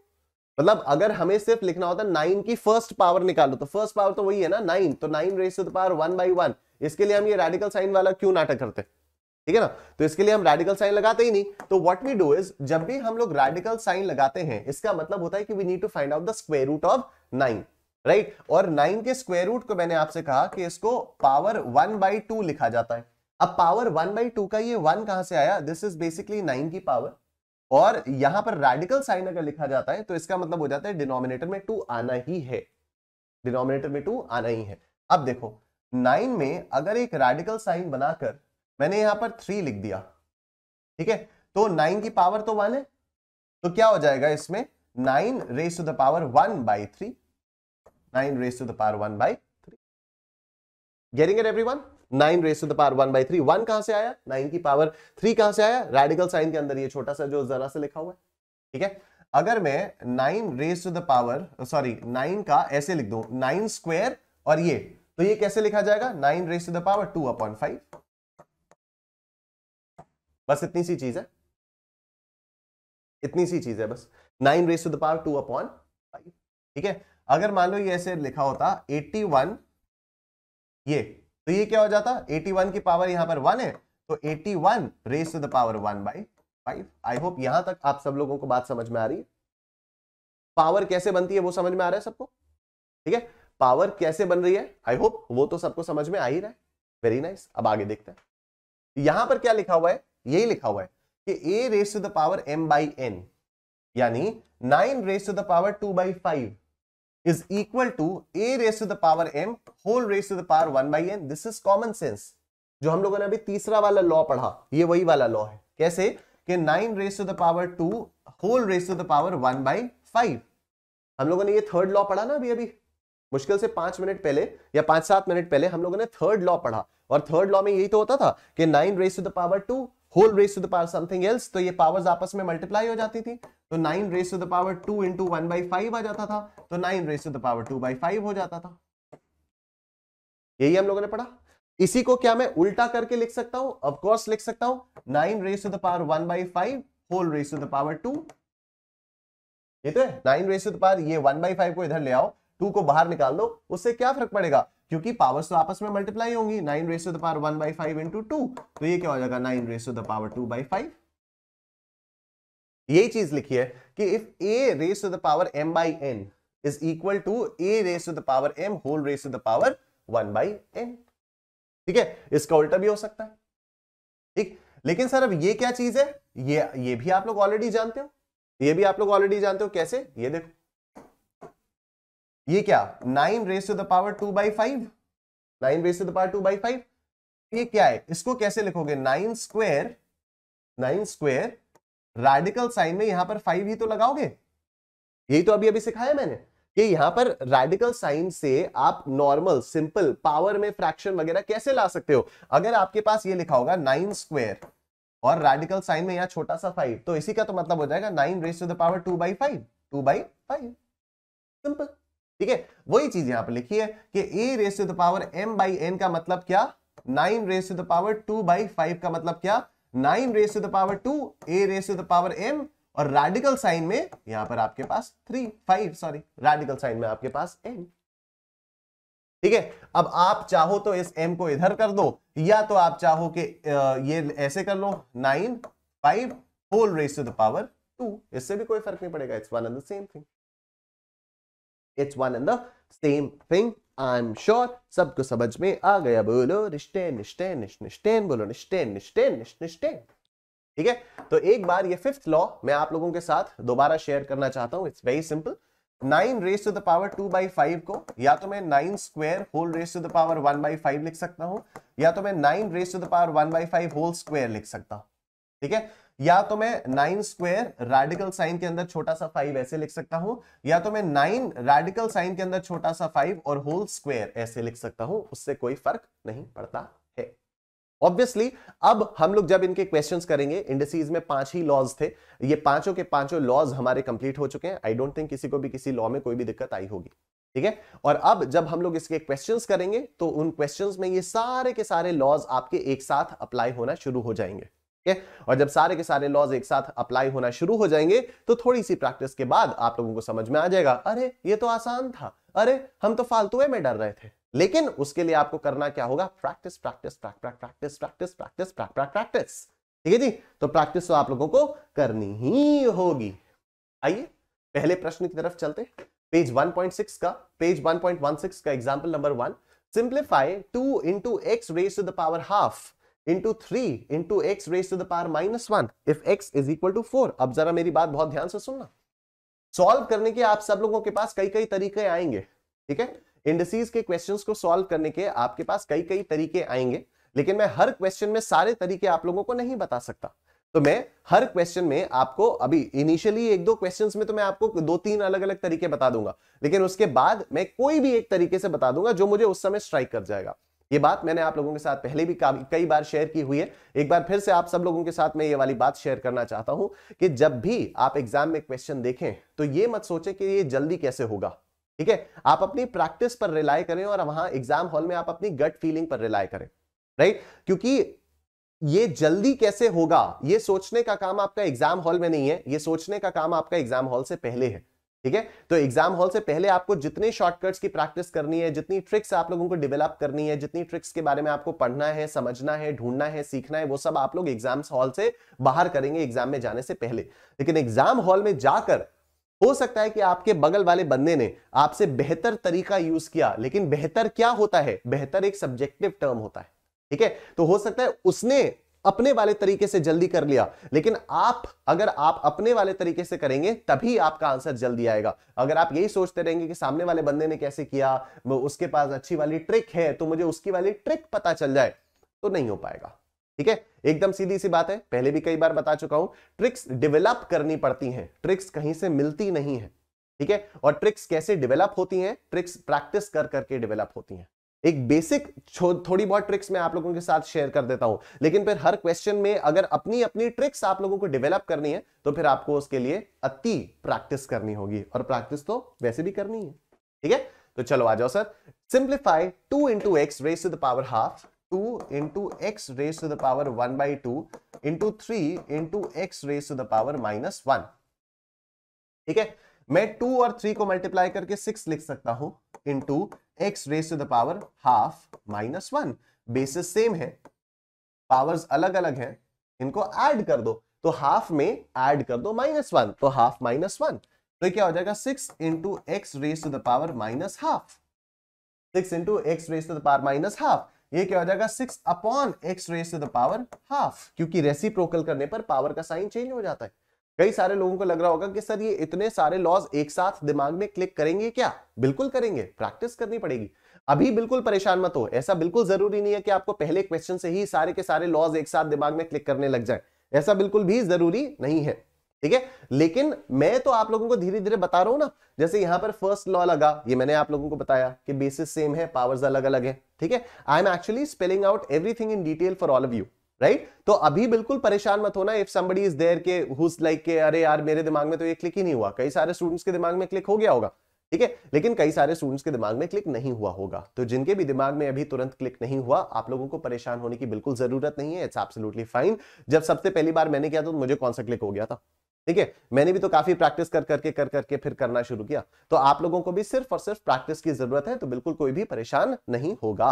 मतलब अगर हमें सिर्फ लिखना होता नाइन की फर्स्ट पावर निकालो तो फर्स्ट पावर तो वही है ना नाइन तो nine raise to the power one by one इसके लिए हम ये रेडिकल साइन वाला क्यों नाटक करते ठीक है ना तो इसके लिए हम रेडिकल साइन लगाते ही नहीं तो वट वी डू इज जब भी हम लोग रेडिकल साइन लगाते हैं इसका मतलब होता है कि we need to find out the square root of nine right और नाइन के स्क्वेयर रूट को मैंने आपसे कहा कि इसको पावर वन बाई टू लिखा जाता है अब पावर वन बाई टू का ये वन कहां से आया दिस इज बेसिकली नाइन की पावर और यहां पर रेडिकल साइन अगर लिखा जाता है तो इसका मतलब हो जाता है डिनोमिनेटर में टू आना ही है डिनोमिनेटर में टू आना ही है अब देखो नाइन में अगर एक रेडिकल साइन बनाकर मैंने यहां पर थ्री लिख दिया ठीक है तो नाइन की पावर तो वन है तो क्या हो जाएगा इसमें nine raise to the power one by three nine raise to the power one by three getting everyone nine raise to the power one by three one कहां से आया नाइन की पावर थ्री कहां से आया radical sign के अंदर ये छोटा सा जो जरा सा लिखा हुआ है ठीक है अगर मैं nine raise to the power sorry nine का ऐसे लिख दू नाइन स्क्वेयर और ये तो ये कैसे लिखा जाएगा nine raise to the power two upon five बस इतनी सी चीज है इतनी सी चीज है बस nine raise to the power two upon five ठीक है अगर मान लो ये ऐसे लिखा होता एट्टी वन ये तो ये क्या हो जाता एटी वन की पावर यहाँ पर वन है तो eighty one raise to the power one by five I hope यहां तक आप सब लोगों को बात समझ में आ रही है पावर कैसे बनती है वो समझ में आ रहा है सबको ठीक है पावर कैसे बन रही है आई होप वो तो सबको समझ में आ ही रहा है वेरी नाइस nice. अब आगे देखते हैं यहां पर क्या लिखा हुआ है यही लिखा हुआ है कि a raise to the power m by n यानी nine raise to the power two by five is equal to a raised to the power m whole raised to the power 1 by n. This is common sense. जो हम लोगों ने अभी तीसरा वाला law पढ़ा ये वही वाला लॉ है कैसे कि 9 raise to the power 2 whole raise to the power 1 by 5 हम लोगों ने ये थर्ड लॉ पढ़ा ना अभी अभी मुश्किल से पांच मिनट पहले या पांच सात मिनट पहले हम लोगों ने थर्ड लॉ पढ़ा और थर्ड लॉ में यही तो होता था कि 9 raise to the power 2 whole raise to the power something else तो ये पावर्स आपस में मल्टीप्लाई हो जाती थी तो nine raise to the power two into one by five आ जाता था तो nine raise to the power two by five हो जाता था यही हम लोगों ने पढ़ा इसी को क्या मैं उल्टा करके लिख सकता हूं ऑफकोर्स लिख सकता हूं nine raise to the power one by five whole raise to the power two ये तो है nine raise to the power ये वन बाई फाइव को इधर ले आओ टू को बाहर निकाल दो उससे क्या फर्क पड़ेगा क्योंकि पावर्स तो आपस में मल्टीप्लाई होंगी nine raise to the power one by five into two तो ये क्या हो जाएगा nine raise to the power two by five यही चीज लिखी है कि if a raise to the power m by n is equal to A raise to the power m whole raise to the power one by n ठीक है इसका उल्टा भी हो सकता है ठीक लेकिन सर अब ये क्या चीज है ये ये भी आप लोग ऑलरेडी जानते हो ये भी आप लोग ऑलरेडी जानते हो कैसे ये देखो ये क्या nine raise to the power two by five nine raise to the power two by five ये क्या है इसको कैसे लिखोगे nine square nine square radical sign में यहां पर फाइव ही तो लगाओगे यही तो अभी अभी सिखाया मैंने कि यहां पर रेडिकल साइन से आप नॉर्मल सिंपल पावर में फ्रैक्शन वगैरह कैसे ला सकते हो अगर आपके पास ये लिखा होगा नाइन स्क्वेयर और रेडिकल साइन में यहां छोटा सा फाइव तो इसी का तो मतलब हो जाएगा nine raise to the power two by five two by five simple ठीक है वही चीज यहां पर लिखी है कि a raise to the power m by n का मतलब क्या nine raise to the power two by five का मतलब क्या nine raise to the power two A raise to the power m और रेडिकल साइन में यहां पर आपके पास three five sorry radical sign में आपके पास एन ठीक है अब आप चाहो तो इस एम को इधर कर दो या तो आप चाहो कि ये ऐसे कर लो nine five whole raise to the power two इससे भी कोई फर्क नहीं पड़ेगा it's one and the same thing it's one and the same thing I am sure सबको समझ में आ गया बोलो निष्ठे निश्ते निष्ठ निश्ते बोलो निश्ते निश्ते निष्ठ निश्ते ठीक है तो एक बार ये फिफ्थ लॉ मैं आप लोगों के साथ दोबारा शेयर करना चाहता हूँ it's very simple nine raise to the power two by five को या तो मैं nine square whole raise to the power one by five लिख सकता हूं या तो मैं nine raise to the power one by five whole square लिख सकता हूं ठीक है या तो मैं नाइन स्क्वेयर रेडिकल साइन के अंदर छोटा सा फाइव ऐसे लिख सकता हूं या तो मैं नाइन रेडिकल साइन के अंदर छोटा सा फाइव और होल स्क्वेयर ऐसे लिख सकता हूं उससे कोई फर्क नहीं पड़ता है ऑब्वियसली अब हम लोग जब इनके क्वेश्चंस करेंगे इंडस्ट्रीज में पांच ही लॉज थे ये पांचों के पांचों लॉज हमारे कंप्लीट हो चुके हैं आई डोंट थिंक किसी को भी किसी लॉ में कोई भी दिक्कत आई होगी ठीक है और अब जब हम लोग इसके क्वेश्चंस करेंगे तो उन क्वेश्चंस में ये सारे के सारे लॉज आपके एक साथ अप्लाई होना शुरू हो जाएंगे ठीक है और जब सारे के सारे लॉज एक साथ अप्लाई होना शुरू हो जाएंगे तो थोड़ी सी प्रैक्टिस के बाद आप लोगों को समझ में आ जाएगा अरे ये तो आसान था अरे हम तो फालतुए में डर रहे थे लेकिन उसके लिए आपको करना क्या होगा practice practice practice practice practice practice ठीक है जी तो प्रैक्टिस तो आप लोगों को करनी ही होगी आइए पहले प्रश्न की तरफ चलते पेज 1.6 का पेज 1.16 का example number one simplify two into x raise to the power half into three into x raise to the minus one if x is equal to four अब जरा मेरी बात बहुत ध्यान से सुनना सॉल्व करने के आप सब लोगों के पास कई कई तरीके आएंगे ठीक है इंडसीज के क्वेश्चंस को सॉल्व करने के आपके पास कई कई तरीके आएंगे लेकिन मैं हर क्वेश्चन में सारे तरीके आप लोगों को नहीं बता सकता तो मैं हर क्वेश्चन में आपको अभी इनिशियली एक दो क्वेश्चंस में तो मैं आपको दो तीन अलग अलग तरीके बता दूंगा लेकिन उसके बाद मैं कोई भी एक तरीके से बता दूंगा जो मुझे उस समय स्ट्राइक कर जाएगा ये बात मैंने आप लोगों के साथ पहले भी कई बार शेयर की हुई है एक बार फिर से आप सब लोगों के साथ मैं ये वाली बात शेयर करना चाहता हूं कि जब भी आप एग्जाम में क्वेश्चन देखें तो ये मत सोचे कि ये जल्दी कैसे होगा ठीक है आप अपनी प्रैक्टिस पर रिलाय करें और वहां एग्जाम हॉल में आप अपनी गट फीलिंग पर रिलाय करें राइट क्योंकि ये जल्दी कैसे होगा ये सोचने का काम आपका एग्जाम हॉल में नहीं है ये सोचने का काम आपका एग्जाम हॉल से पहले है ठीक है तो एग्जाम हॉल से पहले आपको जितने शॉर्टकट्स की प्रैक्टिस करनी है जितनी ट्रिक्स आप लोगों को डेवलप करनी है जितनी ट्रिक्स के बारे में आपको पढ़ना है समझना है ढूंढना है सीखना है वो सब आप लोग एग्जाम हॉल से बाहर करेंगे एग्जाम में जाने से पहले लेकिन एग्जाम हॉल में जाकर हो सकता है कि आपके बगल वाले बंदे ने आपसे बेहतर तरीका यूज किया लेकिन बेहतर क्या होता है बेहतर एक सब्जेक्टिव टर्म होता है ठीक है तो हो सकता है उसने अपने वाले तरीके से जल्दी कर लिया लेकिन आप अगर आप अपने वाले तरीके से करेंगे तभी आपका आंसर जल्दी आएगा अगर आप यही सोचते रहेंगे कि सामने वाले बंदे ने कैसे किया उसके पास अच्छी वाली ट्रिक है तो मुझे उसकी वाली ट्रिक पता चल जाए तो नहीं हो पाएगा ठीक है एकदम सीधी सी बात है पहले भी कई बार बता चुका हूं ट्रिक्स डिवेलप करनी पड़ती है ट्रिक्स कहीं से मिलती नहीं है ठीक है और ट्रिक्स कैसे डिवेलप होती हैं ट्रिक्स प्रैक्टिस कर करके डिवेलप होती हैं एक बेसिक थोड़ी बहुत ट्रिक्स मैं आप लोगों के साथ शेयर कर देता हूं लेकिन फिर हर क्वेश्चन में अगर अपनी अपनी ट्रिक्स आप लोगों को डेवलप करनी है तो फिर आपको उसके लिए अति प्रैक्टिस करनी होगी और प्रैक्टिस तो वैसे भी करनी है ठीक है तो चलो आ जाओ sir simplify two into x raise to the power half two into x raise to the power one by two into three into x raise to the power minus one ठीक है मैं टू और three को multiply करके six लिख सकता हूं into x raise to the power half minus one basis same है पावर्स अलग अलग हैं इनको ऐड कर दो तो हाफ में ऐड कर दो माइनस वन तो हाफ माइनस वन तो क्या हो जाएगा six into x raise to the power minus half six into x raise to the power minus half ये क्या हो जाएगा six upon x raise to the power half क्योंकि रेसिप्रोकल करने पर पावर का साइन चेंज हो जाता है कई सारे लोगों को लग रहा होगा कि सर ये इतने सारे लॉज एक साथ दिमाग में क्लिक करेंगे क्या बिल्कुल करेंगे प्रैक्टिस करनी पड़ेगी अभी बिल्कुल परेशान मत हो ऐसा बिल्कुल जरूरी नहीं है कि आपको पहले क्वेश्चन से ही सारे के सारे लॉज एक साथ दिमाग में क्लिक करने लग जाए ऐसा बिल्कुल भी जरूरी नहीं है ठीक है लेकिन मैं तो आप लोगों को धीरे धीरे बता रहा हूं ना जैसे यहां पर फर्स्ट लॉ लगा ये मैंने आप लोगों को बताया कि बेसिस सेम है पावर्स अलग अलग है ठीक है I am actually spelling out everything in detail for all of you right right? तो अभी बिल्कुल परेशान मत होना इफ समबडी इज देयर के हुस लाइक के अरे यार मेरे दिमाग में तो ये क्लिक ही नहीं हुआ कई सारे स्टूडेंट्स के दिमाग में क्लिक हो गया होगा ठीक है लेकिन कई सारे स्टूडेंट्स के दिमाग में क्लिक नहीं हुआ होगा तो जिनके भी दिमाग में अभी तुरंत क्लिक नहीं हुआ आप लोगों को परेशान होने की बिल्कुल जरूरत नहीं है इट्स एब्सोल्युटली फाइन जब सबसे पहली बार मैंने किया तो मुझे कौन सा क्लिक हो गया था ठीक है मैंने भी तो काफी प्रैक्टिस कर करके कर करके फिर करना शुरू किया तो आप लोगों को भी सिर्फ और सिर्फ प्रैक्टिस की जरूरत है तो बिल्कुल कोई भी परेशान नहीं होगा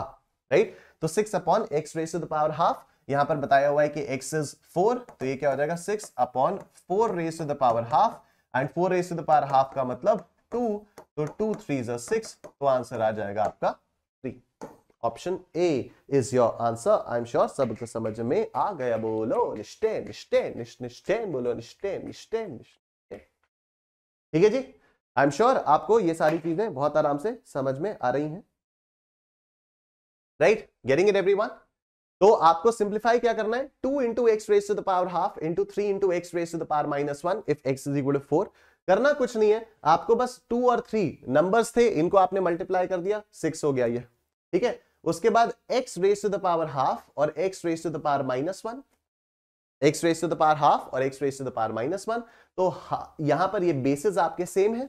राइट तो six upon x raise to the power half यहां पर बताया हुआ है कि x इज फोर तो ये क्या हो जाएगा six upon four raise to the power half and four raise to the power half का मतलब टू तो टू थ्री इज सिक्स तो आंसर आ जाएगा आपका three option A is your answer I am sure सब को तो समझ में आ गया बोलो निश्चय निश्चय निश्चय बोलो निश्चय निश्चय ठीक है जी आई एम श्योर आपको ये सारी चीजें बहुत आराम से समझ में आ रही हैं right getting it everyone one तो आपको सिंप्लीफाई क्या करना है two into x raise to the power half into three into x raise to the power minus one if x is equal to four करना कुछ नहीं है आपको बस टू और थ्री नंबर्स थे इनको आपने मल्टीप्लाई कर दिया सिक्स हो गया ये ठीक है उसके बाद x raise to the power half और x raise to the power minus one x raise to the power half और x raise to the power minus one तो यहां पर ये बेसिस आपके सेम है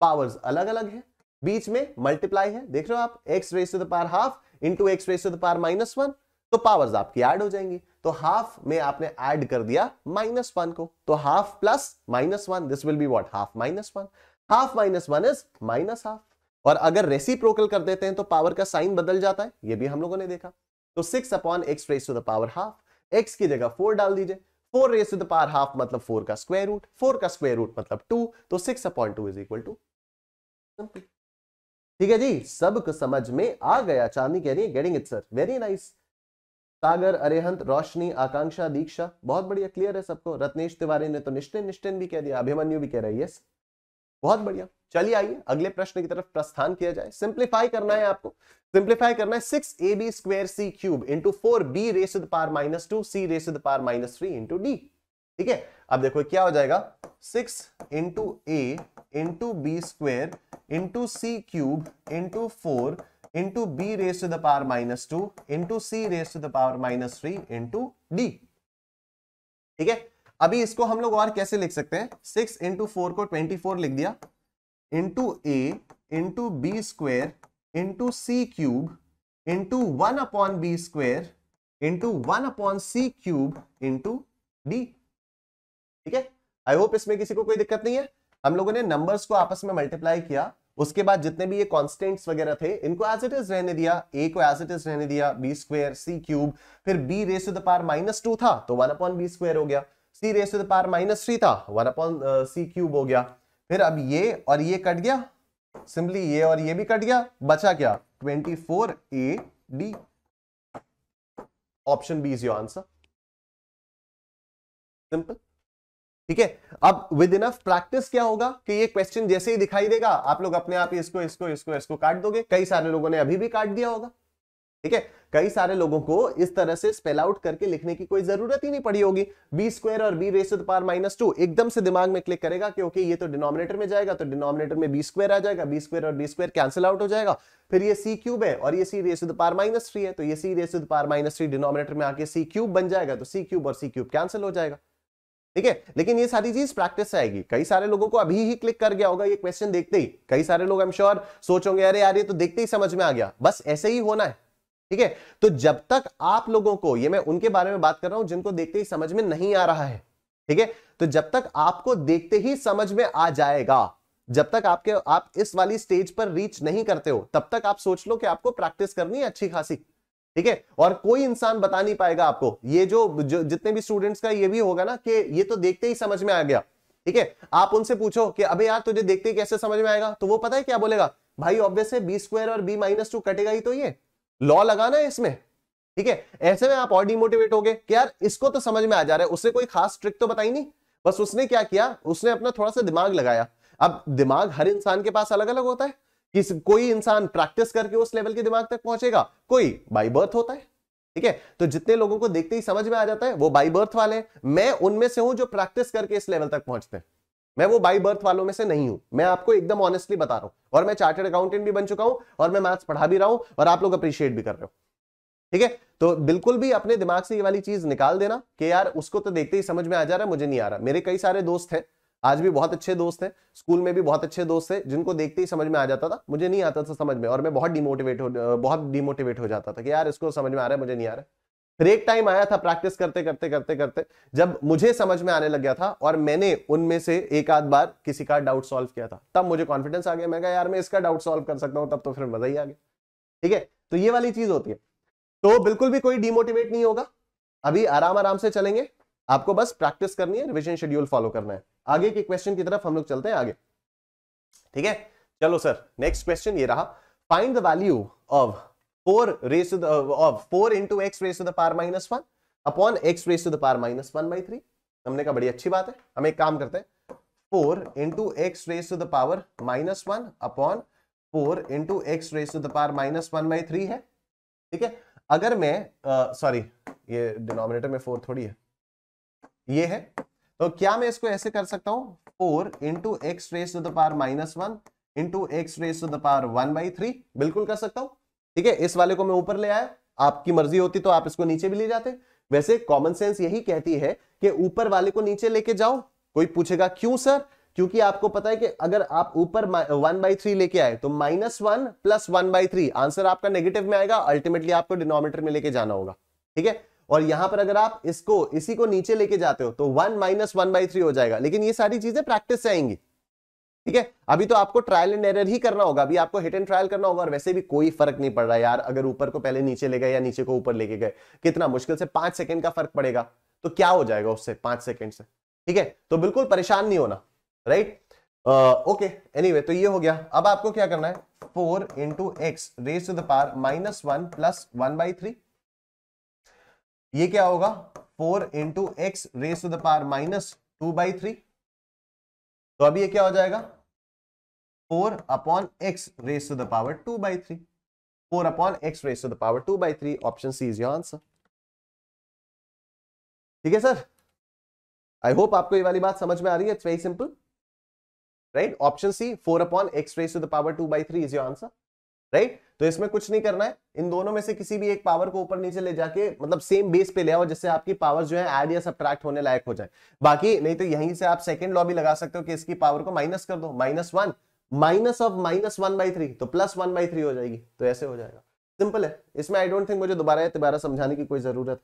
पावर्स अलग अलग है बीच में मल्टीप्लाई है देख रहे हो आप x raise to the power half into x raise to the power minus one तो पावर्स आपकी ऐड हो जाएंगी तो हाफ में आपने ऐड कर दिया माइनस वन को तो half plus minus one this will be what half minus one half minus one is minus half और अगर रेसिप्रोकल कर देते हैं तो पावर का साइन बदल जाता है ये भी हम लोगों ने देखा तो six upon x raise to the power half x की जगह फोर डाल दीजिए four raise to the power half मतलब फोर का स्क्वायर रूट फोर का स्क्वायर रूट मतलब टू तो six upon two is equal to ठीक है जी सब समझ में आ गया चांदी कह रही है getting it sir very nice Sagar Arihant Roshni Akanksha Diksha बहुत बढ़िया क्लियर है सबको रत्नेश तिवारी ने तो निश्चय निश्चय भी कह दिया अभिमन्यु भी कह रहा है यस बहुत बढ़िया चलिए आइए अगले प्रश्न की तरफ प्रस्थान किया जाए सिंप्लीफाई करना है आपको सिंप्लीफाई करना है six A B square C cube into four B raise power minus two C raise power minus three into D ठीक है अब देखो क्या हो जाएगा six into A into B square into C cube into four into B raise to the power minus two into C raise to the power minus three into D ठीक है अभी इसको हम लोग और कैसे लिख सकते हैं सिक्स इंटू फोर को ट्वेंटी फोर लिख दिया इंटू ए into B square into C cube into one upon B square into one upon C cube into D ठीक है आई होप इसमें किसी को कोई दिक्कत नहीं है हम लोगों ने नंबर्स को आपस में मल्टीप्लाई किया उसके बाद जितने भी ये कॉन्स्टेंट्स वगैरह थे इनको एज इट इज रहने दिया ए को एज इट इज रहने दिया बी स्क्वेयर सी क्यूब फिर B raise to the power minus two था तो वन अपॉन बी स्क्वेयर हो गया C raise to the power minus three था वन अपॉन सी क्यूब हो गया फिर अब ये और ये कट गया सिंपली ये और ये भी कट गया बचा क्या twenty four A D option B is your answer simple ठीक है अब विद इनफ प्रैक्टिस क्या होगा कि ये क्वेश्चन जैसे ही दिखाई देगा आप लोग अपने आप इसको इसको इसको इसको काट दोगे कई सारे लोगों ने अभी भी काट दिया होगा ठीक है कई सारे लोगों को इस तरह से स्पेल आउट करके लिखने की कोई जरूरत ही नहीं पड़ी होगी बी स्क्वायर और B raise power minus two एकदम से दिमाग में क्लिक करेगा क्योंकि ये तो डिनोमिनेटर में जाएगा तो डिनोमिनेटर में बी स्क्वायर आ जाएगा बी स्क्वायर और बी स्क्वायर कैंसिल आउट हो जाएगा फिर ये सी क्यूब है और ये C raise power minus three है तो ये C raise power minus three denominator में आके सी क्यूब बन जाएगा तो सी क्यूब और सी क्यूब कैंसिल हो जाएगा ठीक है लेकिन ये सारी चीज प्रैक्टिस से आएगी कई सारे लोगों को अभी ही क्लिक कर गया होगा ये क्वेश्चन देखते ही कई सारे लोग आई एम श्योर सोचोगे अरे यार ये तो देखते ही समझ में आ गया बस ऐसे ही होना है ठीक है तो जब तक आप लोगों को ये मैं उनके बारे में बात कर रहा हूं जिनको देखते ही समझ में नहीं आ रहा है ठीक है तो जब तक आपको देखते ही समझ में आ जाएगा जब तक आपके आप इस वाली स्टेज पर रीच नहीं करते हो तब तक आप सोच लो कि आपको प्रैक्टिस करनी है अच्छी खासी ठीक है और कोई इंसान बता नहीं पाएगा आपको ये जो, जो जितने भी स्टूडेंट्स का ये भी होगा ना कि ये तो देखते ही समझ में आ गया ठीक है आप उनसे पूछो कि अबे यार तुझे देखते ही कैसे समझ में आएगा तो वो पता है क्या बोलेगा भाई ऑब्वियस बी स्क्वायर और बी माइनस टू कटेगा ही तो ये लॉ लगाना है इसमें ठीक है ऐसे में आप और डिमोटिवेट हो गए कि यार इसको तो समझ में आ जा रहा है उसने कोई खास ट्रिक तो बताई नहीं बस उसने क्या किया उसने अपना थोड़ा सा दिमाग लगाया अब दिमाग हर इंसान के पास अलग अलग होता है कि कोई इंसान प्रैक्टिस करके उस लेवल के दिमाग तक पहुंचेगा कोई बाई बर्थ होता है ठीक है तो जितने लोगों को देखते ही समझ में आ जाता है वो बाई बर्थ वाले मैं उनमें से हूं जो प्रैक्टिस करके इस लेवल तक पहुंचते हैं मैं वो बाई बर्थ वालों में से नहीं हूं मैं आपको एकदम ऑनेस्टली बता रहा हूं और मैं चार्टेड अकाउंटेंट भी बन चुका हूं और मैं मैथ्स पढ़ा भी रहा हूं और आप लोग अप्रिशिएट भी कर रहे हो ठीक है तो बिल्कुल भी अपने दिमाग से ये वाली चीज निकाल देना कि यार उसको तो देखते ही समझ में आ जा रहा है मुझे नहीं आ रहा मेरे कई सारे दोस्त हैं आज भी बहुत अच्छे दोस्त हैं स्कूल में भी बहुत अच्छे दोस्त थे जिनको देखते ही समझ में आ जाता था मुझे नहीं आता था समझ में और मैं बहुत डिमोटिवेट हो बहुत डिमोटिवेट हो जाता था कि यार इसको समझ में आ रहा है मुझे नहीं आ रहा है फिर एक टाइम आया था प्रैक्टिस करते करते करते करते जब मुझे समझ में आने लग गया था और मैंने उनमें से एक आध बार किसी का डाउट सॉल्व किया था तब मुझे कॉन्फिडेंस आ गया मैं कहा यार मैं इसका डाउट सॉल्व कर सकता हूं तब तो फिर मजा ही आ गया ठीक है तो ये वाली चीज होती है तो बिल्कुल भी कोई डिमोटिवेट नहीं होगा अभी आराम आराम से चलेंगे आपको बस प्रैक्टिस करनी है रिविजन शेड्यूल फॉलो करना है आगे के क्वेश्चन की तरफ हम लोग चलते हैं आगे ठीक है चलो सर नेक्स्ट क्वेश्चन ये रहा find the value of four raise of four into x raise the power minus one upon x raise the power minus one by three हमने कहा बड़ी अच्छी बात है हम एक काम करते हैं four into x raise to the power minus one upon four into x raise to the power minus one by three है ठीक है अगर मैं सॉरी ये डिनोमिनेटर में फोर थोड़ी है ये है तो क्या मैं इसको ऐसे कर सकता हूं four into x raise to the power minus one into x raise to the power one by three बिल्कुल कर सकता हूं ठीक है इस वाले को मैं ऊपर ले आया आपकी मर्जी होती तो आप इसको नीचे भी ले जाते वैसे कॉमन सेंस यही कहती है कि ऊपर वाले को नीचे लेके जाओ कोई पूछेगा क्यों सर क्योंकि आपको पता है कि अगर आप ऊपर वन बाई थ्री लेके आए तो minus one plus one by three answer आपका नेगेटिव में आएगा अल्टीमेटली आपको डिनोमीटर में लेके जाना होगा ठीक है और यहां पर अगर आप इसको इसी को नीचे लेके जाते हो तो one minus one by three हो जाएगा लेकिन ये सारी चीजें प्रैक्टिस से आएंगी ठीक है अभी तो आपको ट्रायल एंड एरर ही करना होगा अभी आपको हिट एंड ट्रायल करना होगा और वैसे भी कोई फर्क नहीं पड़ रहा यार अगर ऊपर को पहले नीचे ले गए या नीचे को ऊपर लेके गए कितना मुश्किल से पांच सेकंड का फर्क पड़ेगा तो क्या हो जाएगा उससे पांच सेकंड से ठीक है तो बिल्कुल परेशान नहीं होना राइट ओके एनीवे तो ये हो गया अब आपको क्या करना है four into x raise to the power minus one plus one by three ये क्या होगा four into x raise to the power minus two by three तो अब ये क्या हो जाएगा four upon x raise to the power two by three four upon x raise to the power two by three option C is your answer ठीक है sir I hope आपको ये वाली बात समझ में आ रही है it's very simple right option C four upon x raise to the power two by three is your answer right तो इसमें कुछ नहीं करना है इन दोनों में से किसी भी एक पावर को ऊपर नीचे ले जाके मतलब सेम बेस पे ले आओ जिससे आपकी पावर जो है ऐड या सब्ट्रैक्ट होने लायक हो जाए बाकी नहीं तो यहीं से आप सेकंड लॉ भी लगा सकते हो कि इसकी पावर को माइनस कर दो minus one minus of minus one by three तो प्लस वन बाई थ्री हो जाएगी तो ऐसे हो जाएगा सिंपल है इसमें आई डोंट थिंक मुझे दोबारा या दोबारा समझाने की कोई जरूरत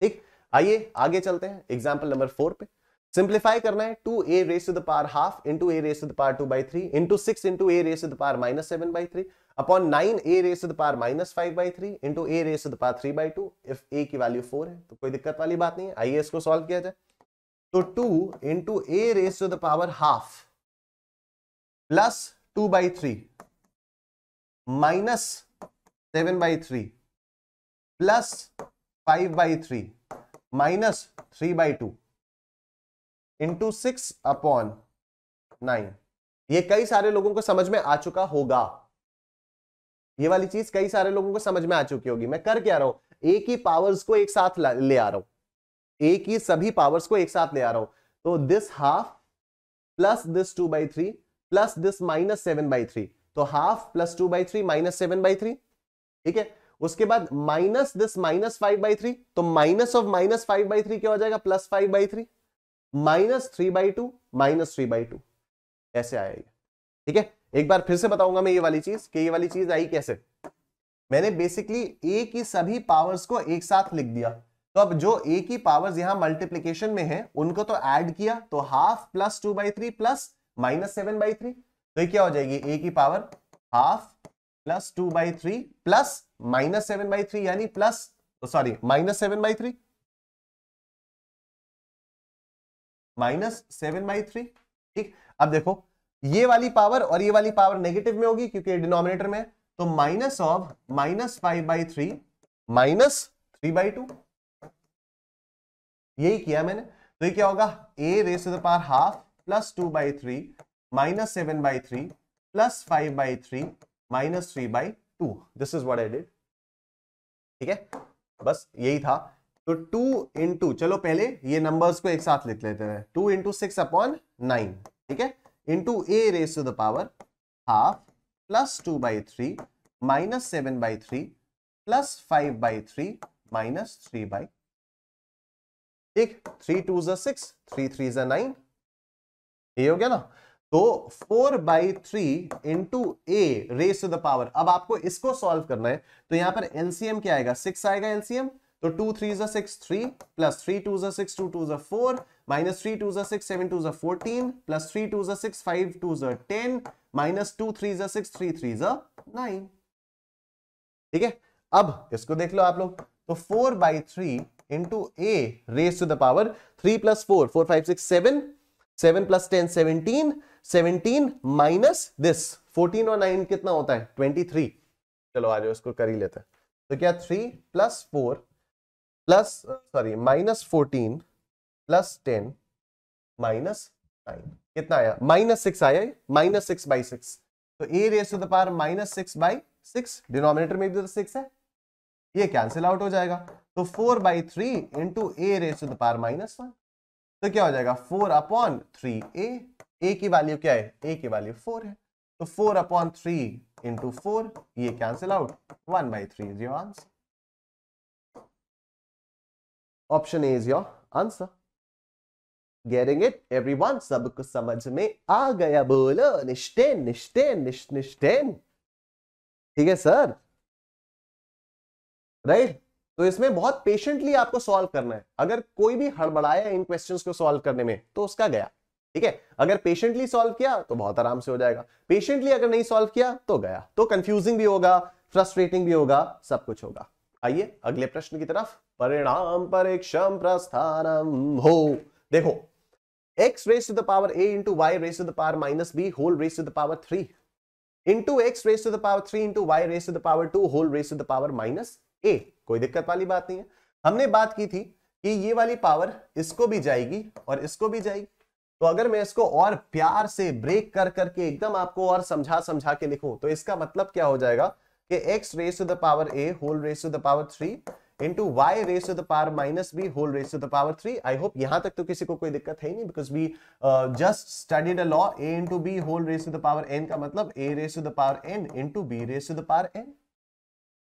ठीक आइए आगे चलते हैं एग्जाम्पल नंबर फोर पे सिंप्लीफाई करना है two A raise to the power half into A raise to the power two by three into six into A raise to the power minus seven by three upon nine A raise the power minus five by three into A raise the power three by two if A की value four है तो कोई दिक्कत वाली बात नहीं है आइए इसको सॉल्व किया जाए तो two into A raise the power half plus two by three minus seven by three plus five by three minus three by two into six upon nine ये कई सारे लोगों को समझ में आ चुका होगा ये वाली चीज कई सारे लोगों को समझ में आ चुकी होगी मैं कर क्या रहा हूं एक ही पावर्स को एक साथ ले आ रहा हूं एक ही सभी पावर्स को एक साथ ले आ रहा हूं तो this half plus this two by three plus this minus seven by three तो half plus two by three minus seven by three ठीक है उसके बाद minus this minus five by three तो minus of minus five by three क्या हो जाएगा plus five by three minus three by two minus three by two ऐसे आएगा ठीक है एक बार फिर से बताऊंगा मैं ये वाली चीज कि ये वाली चीज आई कैसे मैंने बेसिकली ए की सभी पावर्स को एक साथ लिख दिया तो अब जो ए की पावर्स यहां मल्टीप्लीकेशन में है उनको तो ऐड किया तो half plus two by three plus minus seven by three तो ये क्या हो जाएगी ए की power half plus two by three plus minus seven by three यानी plus sorry minus seven by three minus seven by three ठीक अब देखो ये वाली पावर और ये वाली पावर नेगेटिव में होगी क्योंकि डिनोमिनेटर में तो minus of minus five by three minus three by two यही किया मैंने तो ये क्या होगा A raise to the power half plus two by three minus seven by three plus five by three minus three by two this is what I did ठीक है बस यही था तो टू इंटू चलो पहले ये नंबर्स को एक साथ लिख लेते हैं two into six upon nine ठीक है into A raise to the power half plus two by three minus seven by three plus five by three minus three by ठीक थ्री टू जो सिक्स थ्री थ्री जो nine ये हो गया ना तो four by three into A raise to the power अब आपको इसको सॉल्व करना है तो यहां पर एलसीएम क्या आएगा सिक्स आएगा एलसीएम तो टू थ्री जो six three plus three two जो सिक्स टू टू जो फोर माइनस थ्री टू जो सिक्स सेवन टू जो फोर्टीन प्लस थ्री टू जो सिक्स फाइव टू जो टेन माइनस टू थ्री जो सिक्स थ्री थ्री जो nine ठीक है अब इसको देख लो आप लोग तो four by three into A raise to the power three plus four four five six seven seven plus ten seventeen seventeen minus this fourteen और नाइन कितना होता है ट्वेंटी थ्री चलो आ जाओ इसको कर ही लेते हैं तो क्या three plus four plus sorry minus fourteen plus ten minus nine कितना आया माइनस सिक्स आया माइनस सिक्स बाई सिक्स तो a raise to the power minus six by six denominator में भी तो सिक्स है ये कैंसिल आउट हो जाएगा तो four by three into A raise to the power minus one तो क्या हो जाएगा four upon three a a की वैल्यू क्या है ए की वैल्यू फोर है तो four upon three into four ये cancel out one by three is your answer option A is your answer getting it everyone सब कुछ समझ में आ गया बोलो निश्चेन निश्चेन निश्चेन ठीक है सर राइट right? तो इसमें बहुत पेशेंटली आपको सॉल्व करना है अगर कोई भी हड़बड़ाया इन क्वेश्चंस को सॉल्व करने में तो उसका गया ठीक है अगर पेशेंटली सॉल्व किया तो बहुत आराम से हो जाएगा पेशेंटली अगर नहीं सॉल्व किया तो गया तो कंफ्यूजिंग भी होगा फ्रस्ट्रेटिंग भी होगा सब कुछ होगा आइए अगले प्रश्न की तरफ परिणाम परीक्षम प्रस्थानम हो देखो x raised to the power a into y raised to the power minus b whole raised to the power 3 into x raised to the power 3 into y raised to the power 2 whole raised to the power minus a कोई दिक्कत वाली बात नहीं है हमने बात की थी कि ये वाली पावर इसको भी जाएगी और इसको भी जाएगी तो अगर मैं इसको और प्यार से ब्रेक कर करके एकदम आपको और समझा समझा के लिखूं तो इसका मतलब क्या हो जाएगा कि x raised to the power a whole raised to the power 3 into y raise to the power minus b whole raise to the power three I hope यहां तक तो किसी को कोई दिक्कत है नहीं because we just studied a law a into b whole raise to the power n का मतलब a raise to the power n into B raise to the power n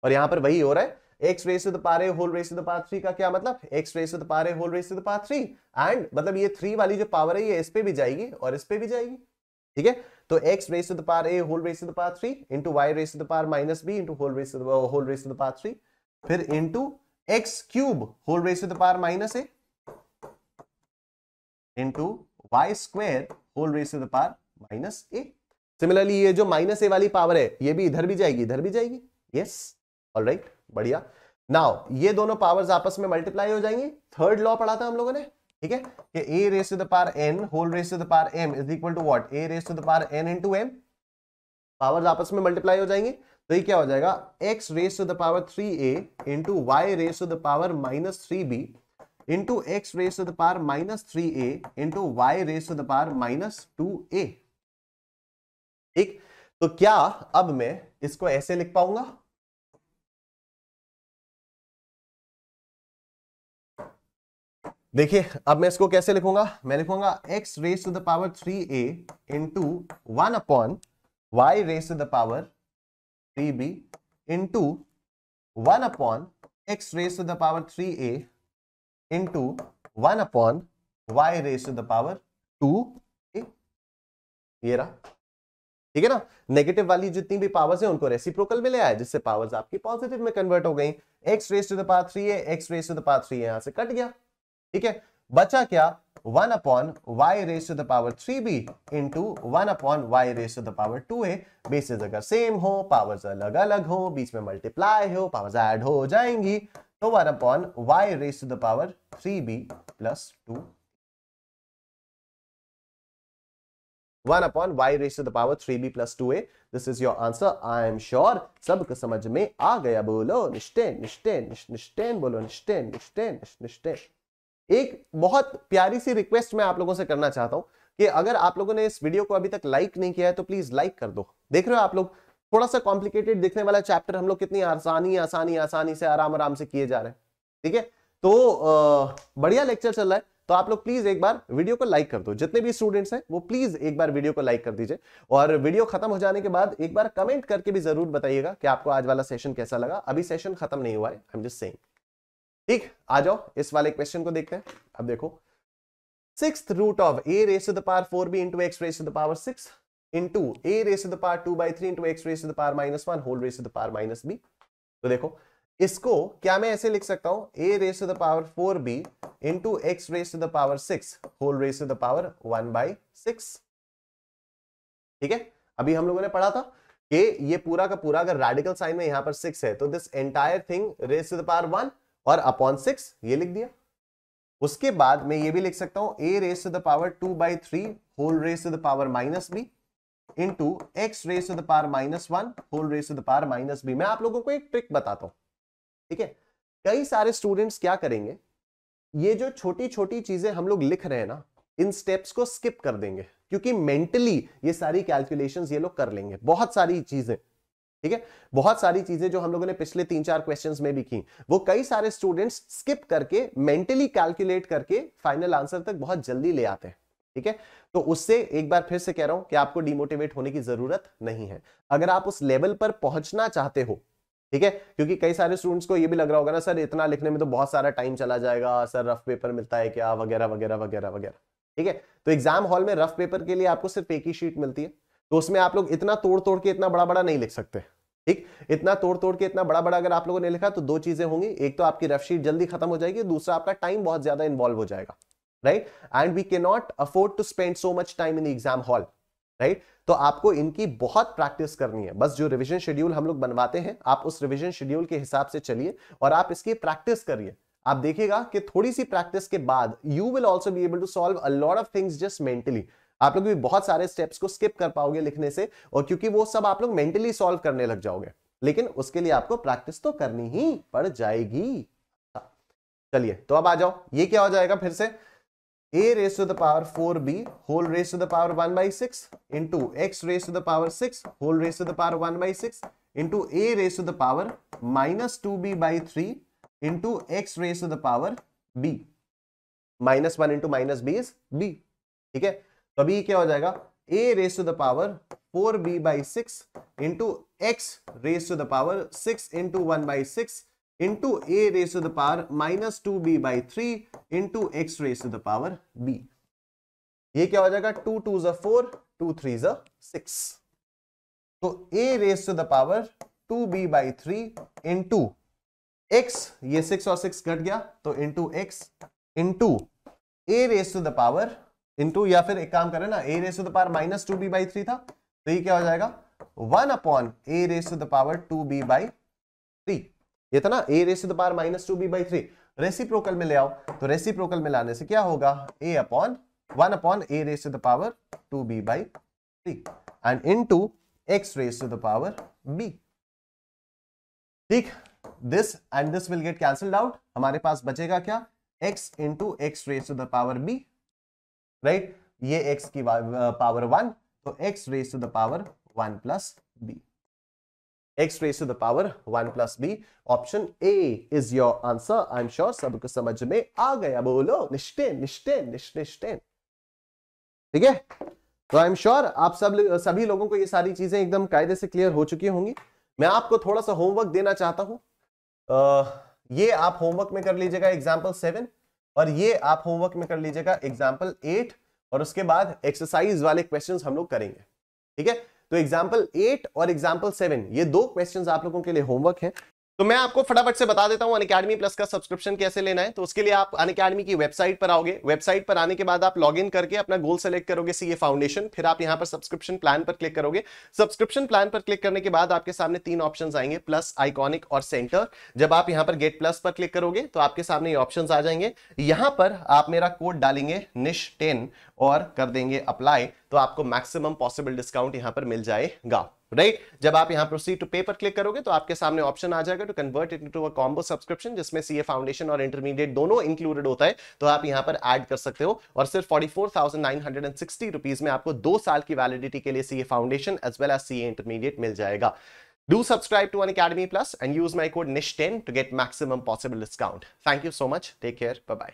और यहां पर वही हो रहा है x raise to the power a whole raise to the power three का क्या मतलब x raise to the power a whole raise to the power three and मतलब ये थ्री वाली जो पावर है ये इस पे भी जाएगी और इस पे भी जाएगी ठीक है तो x raise to the power a whole raise to the power 3 into y raise to the power minus b into whole raise to the whole raise to the power 3 फिर into x cube whole raise to the power minus a into y square whole raise to the power minus a similarly ये जो minus ए वाली power है ये भी इधर भी जाएगी इधर भी जाएगी यस ऑल राइट बढ़िया नाउ ये दोनों पावर्स आपस में मल्टीप्लाई हो जाएंगी थर्ड लॉ पढ़ा था हम लोगों ने ठीक है कि a raise to the power n whole raise to the power m is equal to what a raise to the power n m powers आपस में मल्टीप्लाई हो जाएंगे तो ये क्या हो जाएगा x raise to the power three a into y raise to the power minus three b into x raise to the power minus three a into y raise to the power minus two a ठीक तो क्या अब मैं इसको ऐसे लिख पाऊंगा देखिए अब मैं इसको कैसे लिखूंगा मैं लिखूंगा x raise to the power three a into one upon y raise to the power 3b into 1 upon x raised to the power 3a into 1 upon y raised to the power 2a ये रहा ठीक है ना negative वाली जितनी भी powers हैं उनको रेसिप्रोकल में ले आया जिससे पावर्स आपकी पॉजिटिव में कन्वर्ट हो गई x raise to the power three है x raise to the power three यहां से कट गया ठीक है बचा क्या one upon y raise to the power three b into one upon y raise to the power two a bases अगर same हो पावर्स अलग अलग हो बीच में मल्टीप्लाई हो पावर्स ऐड हो जाएंगी तो one upon y raise to the power three b plus two one upon y raise to the power three b plus two a this is your answer I am sure सबको समझ में आ गया बोलो निश्चय निश्चय निश्चय बोलो निश्चय निश्चय निश्चय एक बहुत प्यारी सी रिक्वेस्ट मैं आप लोगों से करना चाहता हूं कि अगर आप लोगों ने इस वीडियो को अभी तक लाइक नहीं किया है तो प्लीज लाइक कर दो देख रहे हो आप लोग थोड़ा सा कॉम्प्लिकेटेड दिखने वाला चैप्टर हम लोग कितनी आसानी आसानी आसानी से आराम आराम से किए जा रहे हैं ठीक है तो बढ़िया लेक्चर चल रहा है तो आप लोग प्लीज एक बार वीडियो को लाइक कर दो जितने भी स्टूडेंट्स हैं वो प्लीज एक बार वीडियो को लाइक कर दीजिए और वीडियो खत्म हो जाने के बाद एक बार कमेंट करके भी जरूर बताइएगा कि आपको आज वाला सेशन कैसा लगा अभी सेशन खत्म नहीं हुआ है आई एम जस्ट सेइंग ठीक आ जाओ इस वाले क्वेश्चन को देखते हैं अब देखो six root of a raise to the four b into x raise to the power six into A raise to the two by three into x raise to the minus one whole raise to the minus b तो देखो इसको क्या मैं ऐसे लिख सकता हूं a raise to the power four b into x raise to the power six whole raise to the power one by six ठीक है अभी हम लोगों ने पढ़ा था कि ये पूरा का पूरा अगर रेडिकल साइन में यहां पर सिक्स है तो this entire thing raise to the power one और अपॉन सिक्स ये लिख दिया उसके बाद मैं ये भी लिख सकता हूं a raise to the power two by three whole raise to the power minus b into x raise to the power minus one whole raise to the power minus b मैं आप लोगों को एक ट्रिक बताता हूं ठीक है कई सारे स्टूडेंट्स क्या करेंगे ये जो छोटी छोटी चीजें हम लोग लिख रहे हैं ना इन स्टेप्स को स्किप कर देंगे क्योंकि मेंटली ये सारी कैलकुलेशंस ये लोग कर लेंगे बहुत सारी चीजें ठीक है बहुत सारी चीजें जो हम लोगों ने पिछले तीन चार क्वेश्चंस में भी की वो कई सारे स्टूडेंट्स स्किप करके मेंटली कैलकुलेट करके फाइनल आंसर तक बहुत जल्दी ले आते हैं ठीक है तो उससे एक बार फिर से कह रहा हूं कि आपको डिमोटिवेट होने की जरूरत नहीं है अगर आप उस लेवल पर पहुंचना चाहते हो ठीक है क्योंकि कई सारे स्टूडेंट्स को ये भी लग रहा होगा ना सर इतना लिखने में तो बहुत सारा टाइम चला जाएगा सर रफ पेपर मिलता है क्या वगैरह वगैरह वगैरह वगैरह ठीक है तो एग्जाम हॉल में रफ पेपर के लिए आपको सिर्फ एक ही शीट मिलती है तो उसमें आप लोग इतना तोड़ तोड़ के इतना बड़ा बड़ा नहीं लिख सकते ठीक इतना तोड़ तोड़ के इतना बड़ा बड़ा अगर आप लोगों ने लिखा तो दो चीजें होंगी एक तो आपकी रफशीट जल्दी खत्म हो जाएगी दूसरा आपका टाइम बहुत ज्यादा इन्वॉल्व हो जाएगा right and we can not afford to spend so much time in exam hall right तो आपको इनकी बहुत प्रैक्टिस करनी है बस जो रिविजन शेड्यूल हम लोग बनवाते हैं आप उस रिविजन शेड्यूल के हिसाब से चलिए और आप इसकी प्रैक्टिस करिए आप देखिएगा कि थोड़ी सी प्रैक्टिस के बाद you will also be able to solve a lot of things just mentally आप लोग भी बहुत सारे स्टेप्स को स्किप कर पाओगे लिखने से और क्योंकि वो सब आप लोग मेंटली सॉल्व करने लग जाओगे लेकिन उसके लिए आपको प्रैक्टिस तो करनी ही पड़ जाएगी चलिए तो अब आ जाओ ये क्या हो जाएगा फिर से a raise to the power four b whole raise to the power one by six into x raise to the power six whole raise to the power one by six into A raise to the power minus two b by three into x raise to the power b minus one into minus b is b ठीक है तो अभी क्या हो जाएगा a raise to the power four b by six into x raise to the power six into one by six into A raise to the power minus two b by three into x raise to the power b ये क्या हो जाएगा two two जो four two three जो six तो a raise to the power two b by three into x ये six और six घट गया तो into x into A raise to the power into या फिर एक काम करें ना a raise power minus two b by three था तो ये क्या हो जाएगा one upon a raise to the power two b by three ये था तो ना a raise to power minus two b by three reciprocal में ले आओ तो रेसिप्रोकल में लाने से क्या होगा a upon one upon a raise to the power two b by three and in to x raise to the power b ठीक this and this will get cancelled out हमारे पास बचेगा क्या x into x raise to the power b right ये x की power one तो x raise to the power one plus b x raise to the power one plus b option A is your answer I am sure सबको समझ में आ गया बोलो निश्चे निश्चे निश्चय ठीक है तो आई एम श्योर आप सब सभी लोगों को ये सारी चीजें एकदम कायदे से क्लियर हो चुकी होंगी मैं आपको थोड़ा सा होमवर्क देना चाहता हूं आ, ये आप होमवर्क में कर लीजिएगा एग्जाम्पल सेवन और ये आप होमवर्क में कर लीजिएगा एग्जाम्पल एट और उसके बाद एक्सरसाइज वाले क्वेश्चन हम लोग करेंगे ठीक है तो एग्जाम्पल एट और एग्जाम्पल सेवन ये दो क्वेश्चन आप लोगों के लिए होमवर्क है तो मैं आपको फटाफट से बता देता हूं अन अकेडमी प्लस का सब्सक्रिप्शन कैसे लेना है तो उसके लिए आप अन अकेडमी की वेबसाइट पर आओगे वेबसाइट पर आने के बाद आप लॉग इन करके अपना गोल सेलेक्ट करोगे सीए फाउंडेशन फिर आप यहां पर सब्सक्रिप्शन प्लान पर क्लिक करोगे सब्सक्रिप्शन प्लान पर क्लिक करने के बाद आपके सामने तीन ऑप्शन आएंगे प्लस आइकॉनिक और सेंटर जब आप यहां पर गेट प्लस पर क्लिक करोगे तो आपके सामने ऑप्शन आ जाएंगे यहां पर आप मेरा कोड डालेंगे निश टेन और कर देंगे अप्लाई तो आपको मैक्सिमम पॉसिबल डिस्काउंट यहां पर मिल जाएगा राइट right? जब आप यहां प्रोसीड टू पेपर पर क्लिक करोगे तो आपके सामने ऑप्शन आ जाएगा to convert it to a combo subscription जिसमें सीए फाउंडेशन और इंटरमीडिएट दोनों इंक्लूडेड होता है तो आप यहां पर ऐड कर सकते हो और सिर्फ forty four thousand nine hundred and sixty rupees में आपको दो साल की वैलिडिटी के लिए CA foundation as well as CA intermediate मिल जाएगा Do subscribe to an Academy Plus and use my code NISH10 to get maximum possible discount. Thank you so much. Take care. Bye bye.